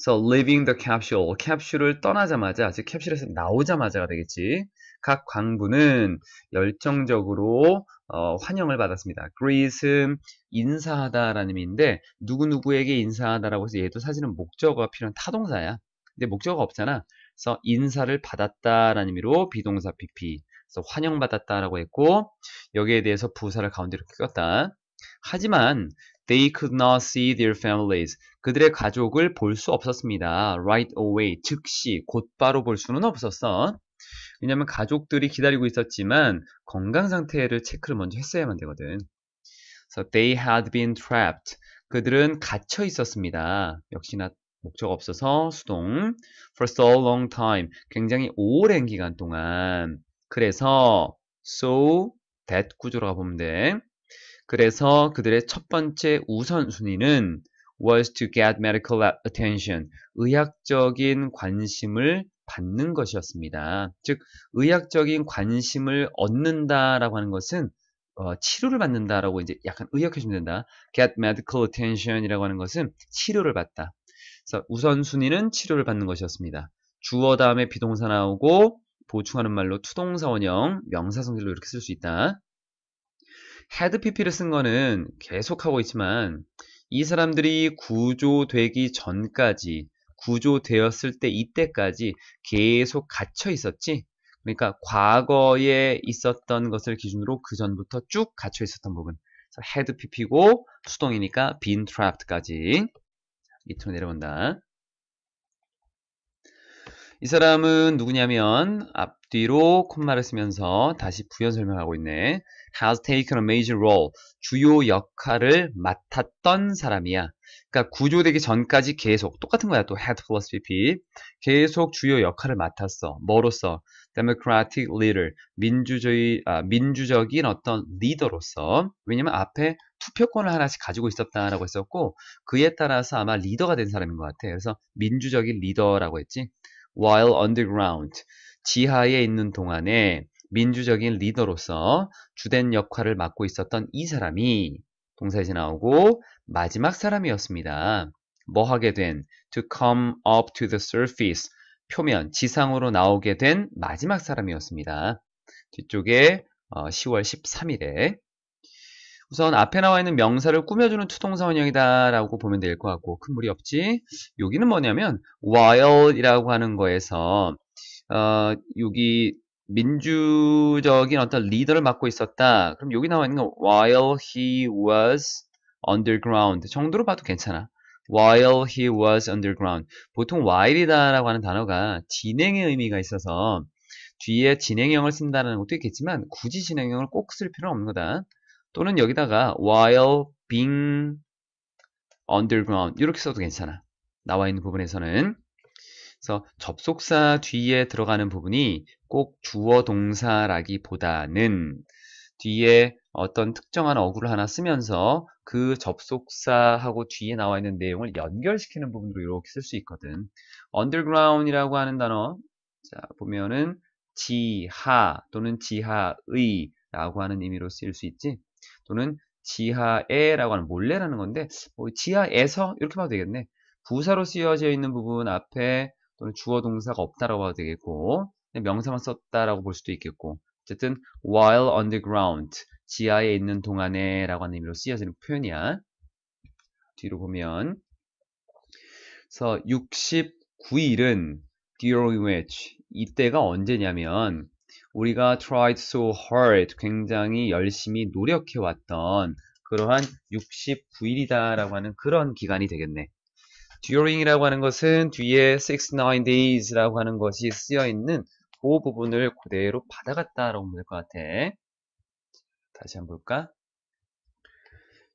So leaving the capsule, 캡슐을 떠나자마자, 즉 캡슐에서 나오자마자가 되겠지. 각 광부는 열정적으로 어, 환영을 받았습니다. greet은 인사하다라는 의미인데 누구누구에게 인사하다라고 해서 얘도 사실은 목적어가 필요한 타동사야. 근데 목적어가 없잖아. 그래서 인사를 받았다라는 의미로 비동사 pp. 그래서 환영받았다라고 했고 여기에 대해서 부사를 가운데로 끼웠다. 하지만 they could not see their families. 그들의 가족을 볼 수 없었습니다. right away. 즉시 곧바로 볼 수는 없었어. 왜냐면 가족들이 기다리고 있었지만 건강 상태를 체크를 먼저 했어야만 되거든. So they had been trapped. 그들은 갇혀 있었습니다. 역시나 목적 없어서 수동. For so long time. 굉장히 오랜 기간 동안. 그래서 so that 구조라고 보면 돼. 그래서 그들의 첫 번째 우선순위는 was to get medical attention. 의학적인 관심을 받는 것이었습니다. 즉 의학적인 관심을 얻는다라고 하는 것은 어, 치료를 받는다라고 이제 약간 의역해주면 된다. Get medical attention이라고 하는 것은 치료를 받다. 그래서 우선순위는 치료를 받는 것이었습니다. 주어 다음에 비동사 나오고 보충하는 말로 투동사 원형 명사성질로 이렇게 쓸 수 있다. 헤드 pp를 쓴 거는 계속하고 있지만 이 사람들이 구조되기 전까지 구조되었을 때 이때까지 계속 갇혀 있었지 그러니까 과거에 있었던 것을 기준으로 그 전부터 쭉 갇혀 있었던 부분 헤드 PP고 수동이니까 빈 트랩트까지 밑으로 내려온다 이 사람은 누구냐면 앞뒤로 콤마를 쓰면서 다시 부연 설명하고 있네 has taken a major role. 주요 역할을 맡았던 사람이야. 그러니까 구조되기 전까지 계속 똑같은 거야. 또 had plus PP. 계속 주요 역할을 맡았어. 뭐로서? democratic leader. 민주주의 아, 민주적인 어떤 리더로서. 왜냐면 앞에 투표권을 하나씩 가지고 있었다라고 했었고 그에 따라서 아마 리더가 된 사람인 것 같아. 그래서 민주적인 리더라고 했지. while underground. 지하에 있는 동안에 민주적인 리더로서 주된 역할을 맡고 있었던 이 사람이 동사에서 나오고 마지막 사람이었습니다. 뭐 하게 된? To come up to the surface. 표면, 지상으로 나오게 된 마지막 사람이었습니다. 뒤쪽에 10월 어, 13일에 우선 앞에 나와 있는 명사를 꾸며주는 투동사 원형이다 라고 보면 될 것 같고 큰 무리 없지 여기는 뭐냐면 while이라고 하는 거에서 어, 여기 민주적인 어떤 리더를 맡고 있었다. 그럼 여기 나와 있는 건 while he was underground 정도로 봐도 괜찮아. while he was underground. 보통 while이다라고 하는 단어가 진행의 의미가 있어서 뒤에 진행형을 쓴다는 것도 있겠지만 굳이 진행형을 꼭 쓸 필요는 없는 거다. 또는 여기다가 while being underground 이렇게 써도 괜찮아. 나와 있는 부분에서는 그래서 접속사 뒤에 들어가는 부분이 꼭 주어 동사라기보다는 뒤에 어떤 특정한 어구를 하나 쓰면서 그 접속사하고 뒤에 나와 있는 내용을 연결시키는 부분으로 이렇게 쓸 수 있거든. underground이라고 하는 단어 자 보면은 지하 또는 지하의 라고 하는 의미로 쓰일 수 있지 또는 지하에 라고 하는 몰래라는 건데 뭐 지하에서 이렇게 봐도 되겠네 부사로 쓰여져 있는 부분 앞에 또는 주어 동사가 없다라고 봐도 되겠고 네, 명사만 썼다라고 볼 수도 있겠고 어쨌든 while underground 지하에 있는 동안에 라고 하는 의미로 쓰여지는 표현이야 뒤로 보면 그래서 69일은 during which 이때가 언제냐면 우리가 tried so hard 굉장히 열심히 노력해왔던 그러한 69일이다라고 하는 그런 기간이 되겠네 during이라고 하는 것은 뒤에 69 days라고 하는 것이 쓰여 있는 그 부분을 그대로 받아갔다라고 볼것 같아. 다시 한번 볼까?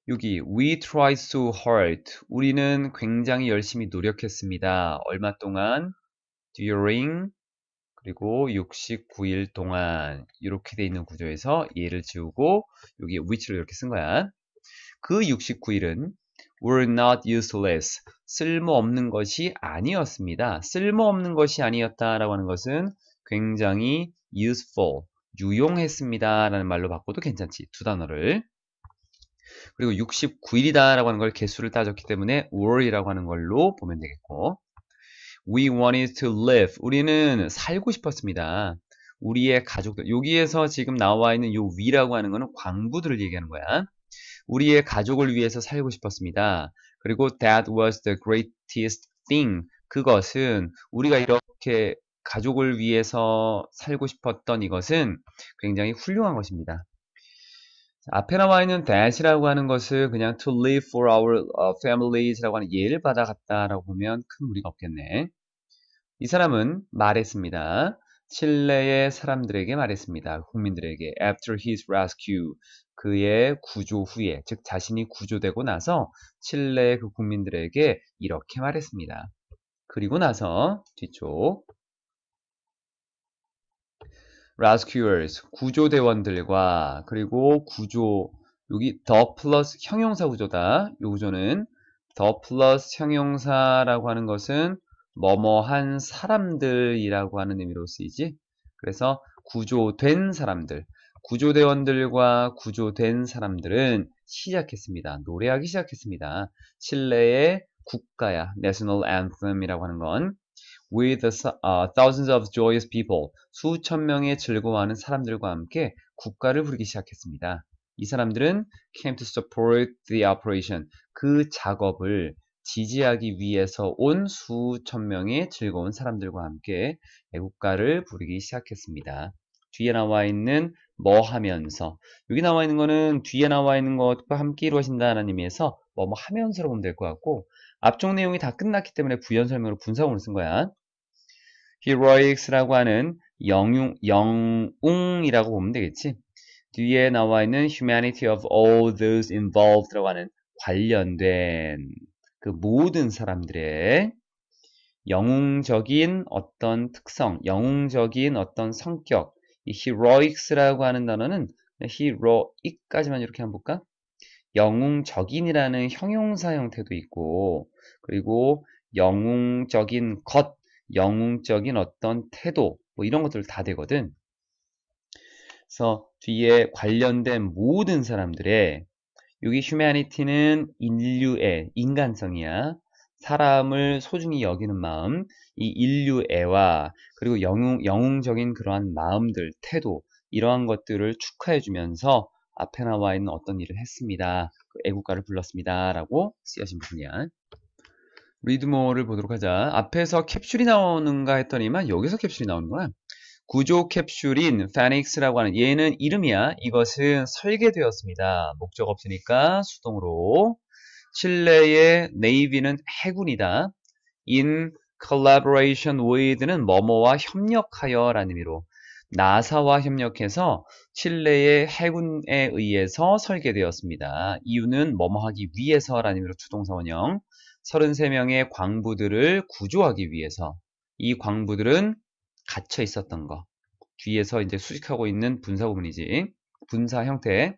여기 we t r y e so hard. 우리는 굉장히 열심히 노력했습니다. 얼마 동안? during 그리고 69일 동안 이렇게 돼 있는 구조에서 얘를 지우고 여기 which를 이렇게 쓴 거야. 그 69일은 were not useless. 쓸모없는 것이 아니었습니다. 쓸모없는 것이 아니었다라고 하는 것은 굉장히 useful, 유용했습니다라는 말로 바꿔도 괜찮지. 두 단어를. 그리고 69일이다라고 하는 걸 개수를 따졌기 때문에 were이라고 하는 걸로 보면 되겠고 We wanted to live. 우리는 살고 싶었습니다. 우리의 가족들. 여기에서 지금 나와 있는 요위라고 하는 거는 광부들을 얘기하는 거야. 우리의 가족을 위해서 살고 싶었습니다. 그리고 that was the greatest thing. 그것은 우리가 이렇게 가족을 위해서 살고 싶었던 이것은 굉장히 훌륭한 것입니다. 앞에 나와 있는 that이라고 하는 것을 그냥 to live for our uh, families라고 하는 예를 받아갔다라고 보면 큰 무리가 없겠네. 이 사람은 말했습니다. 칠레의 사람들에게 말했습니다. 국민들에게 after his rescue 그의 구조 후에 즉 자신이 구조되고 나서 칠레의 그 국민들에게 이렇게 말했습니다. 그리고 나서 뒤쪽 rescuers 구조대원들과 그리고 구조 여기 더 플러스 형용사 구조다. 요 구조는 더 플러스 형용사라고 하는 것은 뭐뭐한 사람들이라고 하는 의미로 쓰이지. 그래서 구조된 사람들, 구조대원들과 구조된 사람들은 시작했습니다. 노래하기 시작했습니다. 칠레의 국가야, national anthem이라고 하는 건 with uh, thousands of joyous people, 수천 명의 즐거워하는 사람들과 함께 국가를 부르기 시작했습니다. 이 사람들은 came to support the operation, 그 작업을 지지하기 위해서 온 수천 명의 즐거운 사람들과 함께 애국가를 부르기 시작했습니다. 뒤에 나와 있는 뭐 하면서 여기 나와 있는 거는 뒤에 나와 있는 것과 함께 이루어진다는 의미에서 뭐 뭐 하면서로 보면 될 것 같고 앞쪽 내용이 다 끝났기 때문에 부연 설명으로 분사문을 쓴 거야. heroics라고 하는 영웅, 영웅이라고 보면 되겠지. 뒤에 나와 있는 humanity of all those involved라고 하는 관련된 그 모든 사람들의 영웅적인 어떤 특성, 영웅적인 어떤 성격, 이 heroics라고 하는 단어는 heroic까지만 이렇게 한번 볼까? 영웅적인이라는 형용사 형태도 있고, 그리고 영웅적인 것, 영웅적인 어떤 태도, 뭐 이런 것들 다 되거든. 그래서 뒤에 관련된 모든 사람들의 여기 휴메아니티는 인류의 인간성이야. 사람을 소중히 여기는 마음, 이 인류애와 그리고 영웅, 영웅적인 그러한 마음들, 태도 이러한 것들을 축하해주면서 앞에 나와 있는 어떤 일을 했습니다. 그 애국가를 불렀습니다라고 쓰여진 분이야. 리드모어를 보도록 하자. 앞에서 캡슐이 나오는가 했더니만 여기서 캡슐이 나오는구나. 구조 캡슐인 페닉스라고 하는 얘는 이름이야. 이것은 설계되었습니다. 목적 없으니까 수동으로. 칠레의 네이비는 해군이다. in collaboration with는 뭐뭐와 협력하여 라는 의미로 나사와 협력해서 칠레의 해군에 의해서 설계되었습니다. 이유는 뭐뭐하기 위해서라는 의미로 투동사원형 33명의 광부들을 구조하기 위해서 이 광부들은 갇혀 있었던 거. 뒤에서 이제 수직하고 있는 분사 부분이지 분사 형태.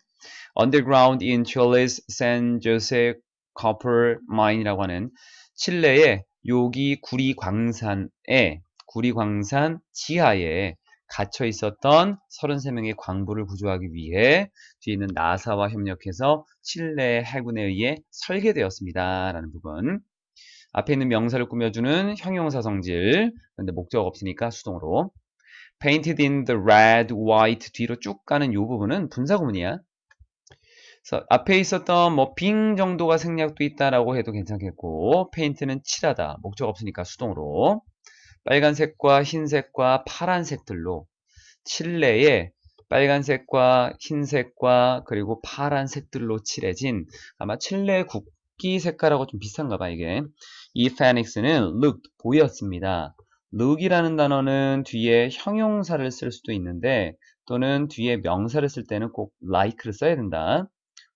Underground in Chile's San Jose Copper Mine이라고 하는 칠레의 요기 구리 광산에 구리 광산 지하에 갇혀 있었던 33명의 광부를 구조하기 위해 뒤에 있는 나사와 협력해서 칠레 해군에 의해 설계되었습니다. 라는 부분. 앞에 있는 명사를 꾸며주는 형용사 성질 근데 목적 없으니까 수동으로 painted in the red, white 뒤로 쭉 가는 이 부분은 분사구문이야 그래서 앞에 있었던 뭐빙 정도가 생략도 있다라고 해도 괜찮겠고 paint는 칠하다 목적 없으니까 수동으로 빨간색과 흰색과 파란색들로 칠레에 빨간색과 흰색과 그리고 파란색들로 칠해진 아마 칠레 국기 색깔하고 좀 비슷한가 봐 이게 이 Phoenix는 looked, 보였습니다. look이라는 단어는 뒤에 형용사를 쓸 수도 있는데 또는 뒤에 명사를 쓸 때는 꼭 like를 써야 된다.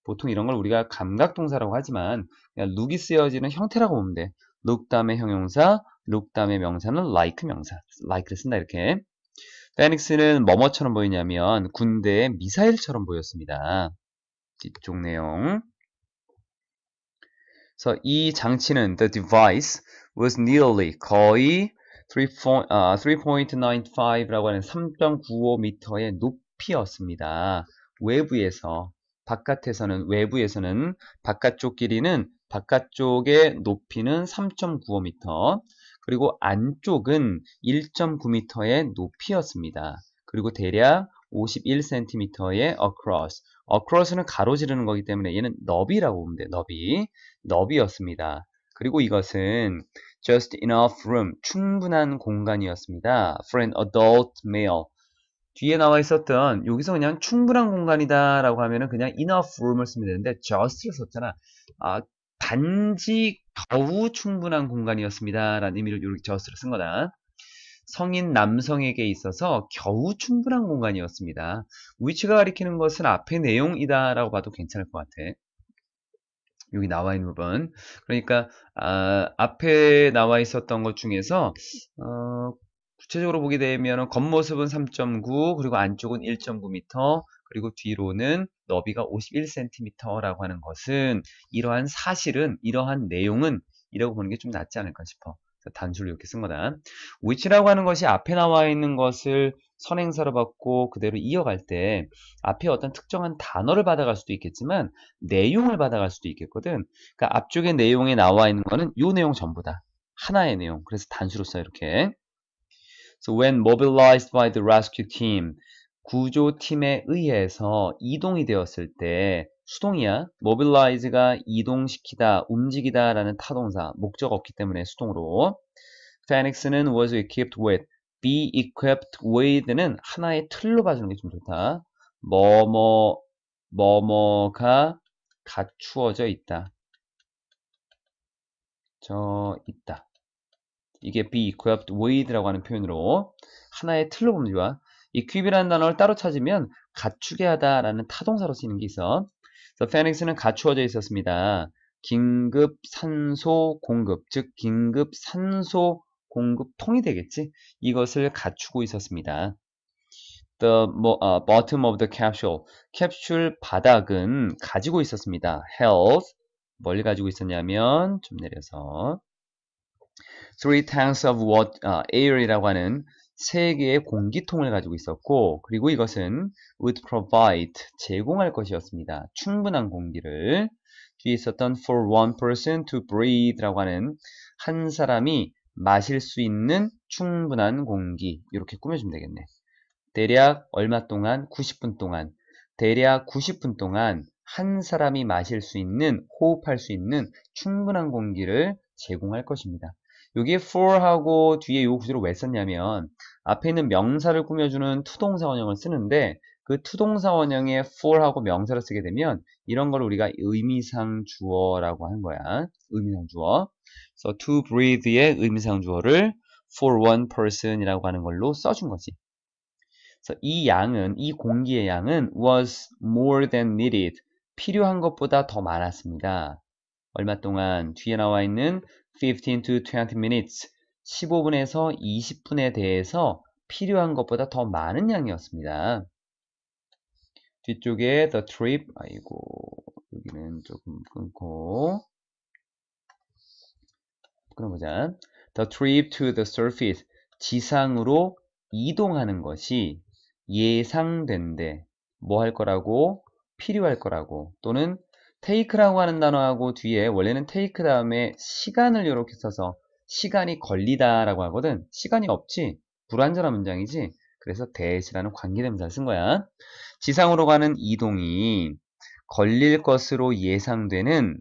보통 이런 걸 우리가 감각동사라고 하지만 그냥 look이 쓰여지는 형태라고 보면 돼. look 다음에 형용사, look 다음에 명사는 like 명사, like를 쓴다 이렇게. 페닉스는 뭐뭐처럼 보이냐면 군대의 미사일처럼 보였습니다. 뒤쪽 내용. 그래서 이 장치는 the device was nearly 거의 3.95라고 아, 하는 3.95m의 높이였습니다. 외부에서 바깥에서는 외부에서는 바깥쪽 길이는 바깥쪽의 높이는 3.95m 그리고 안쪽은 1.9m의 높이였습니다. 그리고 대략 51cm의 across. across는 가로지르는 거기 때문에 얘는 너비라고 보면 돼. 너비. 너비였습니다. 그리고 이것은 just enough room. 충분한 공간이었습니다. for an adult male. 뒤에 나와 있었던 여기서 그냥 충분한 공간이다 라고 하면은 그냥 enough room을 쓰면 되는데 just를 썼잖아 아, 단지 겨우 충분한 공간이었습니다 라는 의미로 이렇게 just를 쓴 거다 성인 남성에게 있어서 겨우 충분한 공간이었습니다. 위치가 가리키는 것은 앞의 내용이다 라고 봐도 괜찮을 것 같아. 여기 나와 있는 부분. 그러니까 아, 앞에 나와 있었던 것 중에서 어, 구체적으로 보게 되면 겉모습은 3.9 그리고 안쪽은 1.9m 그리고 뒤로는 너비가 51cm라고 하는 것은 이러한 사실은 이러한 내용은 이라고 보는 게 좀 낫지 않을까 싶어. 단수를 이렇게 쓴 거다. which라고 하는 것이 앞에 나와 있는 것을 선행사로 받고 그대로 이어갈 때 앞에 어떤 특정한 단어를 받아갈 수도 있겠지만 내용을 받아갈 수도 있겠거든. 그러니까 앞쪽에 내용에 나와 있는 거는 요 내용 전부다. 하나의 내용. 그래서 단수로 써 이렇게. So when mobilized by the rescue team 구조팀에 의해서 이동이 되었을 때 수동이야. mobilize가 이동시키다, 움직이다 라는 타동사, 목적 없기 때문에 수동으로. Phoenix는 was equipped with. be equipped with는 하나의 틀로 봐주는 게 좀 좋다. 뭐뭐, 뭐뭐가 갖추어져 있다. 저, 있다. 이게 be equipped with라고 하는 표현으로 하나의 틀로 보면 좋아. equip이라는 단어를 따로 찾으면 갖추게 하다라는 타동사로 쓰이는 게 있어. 그래서 페닉스는 갖추어져 있었습니다. 긴급 산소 공급, 즉 긴급 산소 공급통이 되겠지. 이것을 갖추고 있었습니다. The uh, bottom of the capsule. 캡슐 바닥은 가지고 있었습니다. Health. 뭘 가지고 있었냐면 좀 내려서 three tanks of water, uh, 어, air이라고 하는 세 개의 공기통을 가지고 있었고 그리고 이것은 would provide 제공할 것이었습니다. 충분한 공기를 뒤에 있었던 for one person to breathe라고 하는 한 사람이 마실 수 있는 충분한 공기 이렇게 꾸며주면 되겠네. 대략 얼마 동안 90분 동안 대략 90분 동안 한 사람이 마실 수 있는 호흡할 수 있는 충분한 공기를 제공할 것입니다. 여기에 for하고 뒤에 요 구조를 왜 썼냐면 앞에 있는 명사를 꾸며주는 투동사 원형을 쓰는데 그 투동사 원형에 for하고 명사를 쓰게 되면 이런 걸 우리가 의미상 주어라고 하는 거야. 의미상 주어. So 서 to breathe의 의미상 주어를 for one person이라고 하는 걸로 써준 거지. 그래이 양은 이 공기의 양은 was more than needed 필요한 것보다 더 많았습니다. 얼마 동안 뒤에 나와 있는 15 to 20 minutes 15분에서 20분에 대해서 필요한 것보다 더 많은 양이었습니다. 뒤쪽에 the trip 아이고 여기는 조금 끊고 끊어보자. The trip to the surface 지상으로 이동하는 것이 예상된데뭐 할 거라고 필요할 거라고 또는 take라고 하는 단어하고 뒤에 원래는 take 다음에 시간을 이렇게 써서 시간이 걸리다라고 하거든. 시간이 없지. 불완전한 문장이지. 그래서 대시라는 관계대명사를 쓴 거야. 지상으로 가는 이동이 걸릴 것으로 예상되는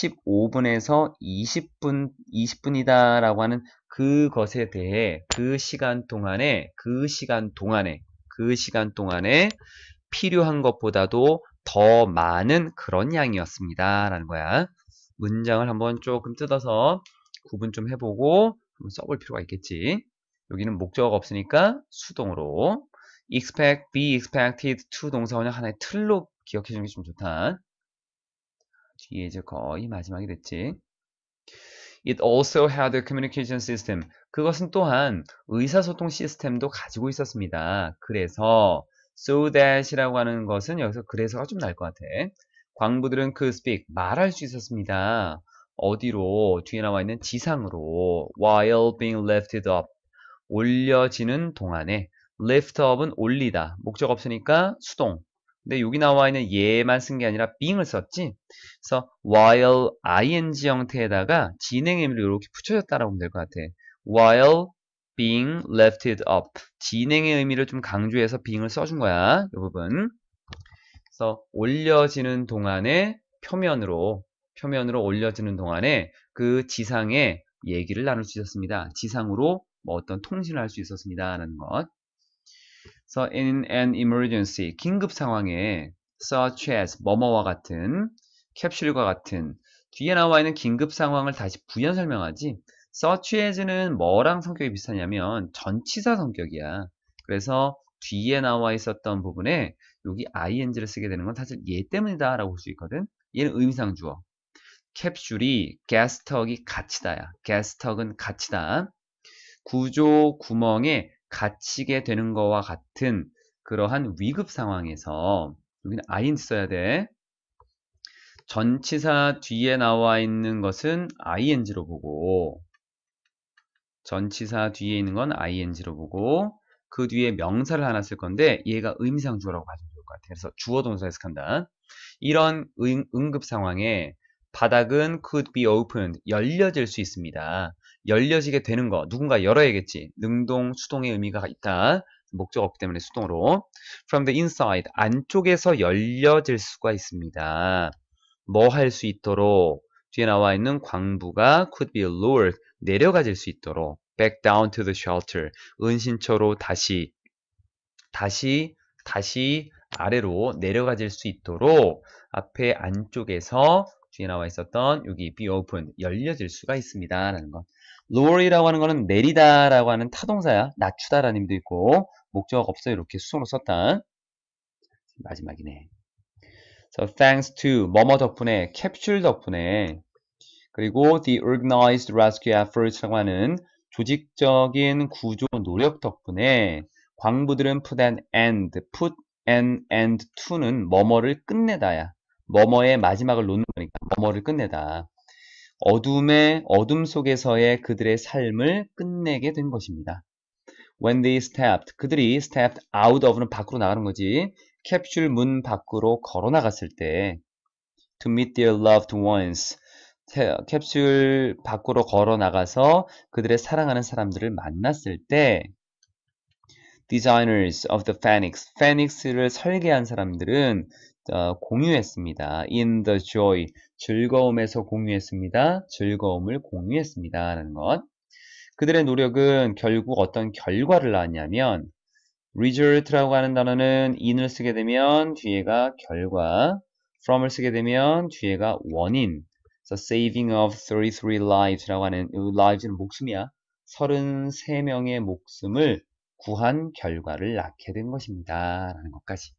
15분에서 20분, 20분이다 라고 하는 그것에 대해 그 시간 동안에, 그 시간 동안에, 그 시간 동안에 필요한 것보다도 더 많은 그런 양이었습니다. 라는 거야. 문장을 한번 조금 뜯어서 구분 좀 해보고 한번 써볼 필요가 있겠지. 여기는 목적어가 없으니까 수동으로 expect, be expected to 동사원형 하나의 틀로 기억해주는 게 좀 좋다. 뒤에 이제 거의 마지막이 됐지. It also had a communication system. 그것은 또한 의사소통 시스템도 가지고 있었습니다. 그래서 so that이라고 하는 것은 여기서 그래서가 좀 날 것 같아. 광부들은 그 speak 말할 수 있었습니다. 어디로 뒤에 나와 있는 지상으로 while being lifted up 올려지는 동안에 lift up은 올리다 목적 없으니까 수동 근데 여기 나와 있는 예만 쓴 게 아니라 being을 썼지 그래서 while ing 형태에다가 진행 의미를 이렇게 붙여줬다라고 하면될 것 같아 while being lifted up. 진행의 의미를 좀 강조해서 being을 써준 거야. 이 부분. 그래서 올려지는 동안에 표면으로 표면으로 올려지는 동안에 그 지상에 얘기를 나눌 수 있었습니다. 지상으로 뭐 어떤 통신을 할 수 있었습니다라는 것. so in an emergency 긴급 상황에 such as 뭐뭐와 같은 캡슐과 같은 뒤에 나와 있는 긴급 상황을 다시 부연 설명하지. such as는 뭐랑 성격이 비슷하냐면 전치사 성격이야. 그래서 뒤에 나와 있었던 부분에 여기 ing를 쓰게 되는 건 사실 얘 때문이다 라고 볼 수 있거든. 얘는 의미상 주어. 캡슐이 게스턱이 갇히다야. 게스턱은 갇히다. 구조 구멍에 갇히게 되는 거와 같은 그러한 위급 상황에서 여기는 ing 써야 돼. 전치사 뒤에 나와 있는 것은 ing로 보고 전치사 뒤에 있는 건 ing로 보고 그 뒤에 명사를 하나 쓸 건데 얘가 의미상주어라고 봐주면 좋을 것 같아요. 그래서 주어 동사 해석한다. 이런 응, 응급 상황에 바닥은 could be opened, 열려질 수 있습니다. 열려지게 되는 거, 누군가 열어야겠지. 능동, 수동의 의미가 있다. 목적 없기 때문에 수동으로. From the inside, 안쪽에서 열려질 수가 있습니다. 뭐 할 수 있도록 뒤에 나와 있는 광부가 could be lowered 내려가질 수 있도록 back down to the shelter 은신처로 다시 다시 다시 아래로 내려가질 수 있도록 앞에 안쪽에서 뒤에 나와 있었던 여기 be open 열려질 수가 있습니다 라는 것 lower이라고 하는 것은 내리다 라고 하는 타동사야 낮추다 라는 의미도 있고 목적 없어 이렇게 수동으로 썼다 마지막이네 so thanks to 뭐뭐 덕분에 캡슐 덕분에 그리고 the organized rescue efforts라고 하는 조직적인 구조 노력 덕분에 광부들은 put an end, put an end to는 머머를 끝내다야. 머머의 마지막을 놓는 거니까 머머를 끝내다. 어둠의 어둠 속에서의 그들의 삶을 끝내게 된 것입니다. When they stepped, 그들이 stepped out of는 밖으로 나가는 거지. 캡슐 문 밖으로 걸어 나갔을 때, to meet their loved ones, 캡슐 밖으로 걸어 나가서 그들의 사랑하는 사람들을 만났을 때 designers of the phoenix, phoenix를 설계한 사람들은 어, 공유했습니다. in the joy, 즐거움에서 공유했습니다. 즐거움을 공유했습니다. 라는 것. 그들의 노력은 결국 어떤 결과를 낳았냐면 result라고 하는 단어는 in을 쓰게 되면 뒤에가 결과, from을 쓰게 되면 뒤에가 원인, The Saving of 33 Lives라고 하는 이 lives는 목숨이야. 33명의 목숨을 구한 결과를 낳게 된 것입니다. 라는 것까지.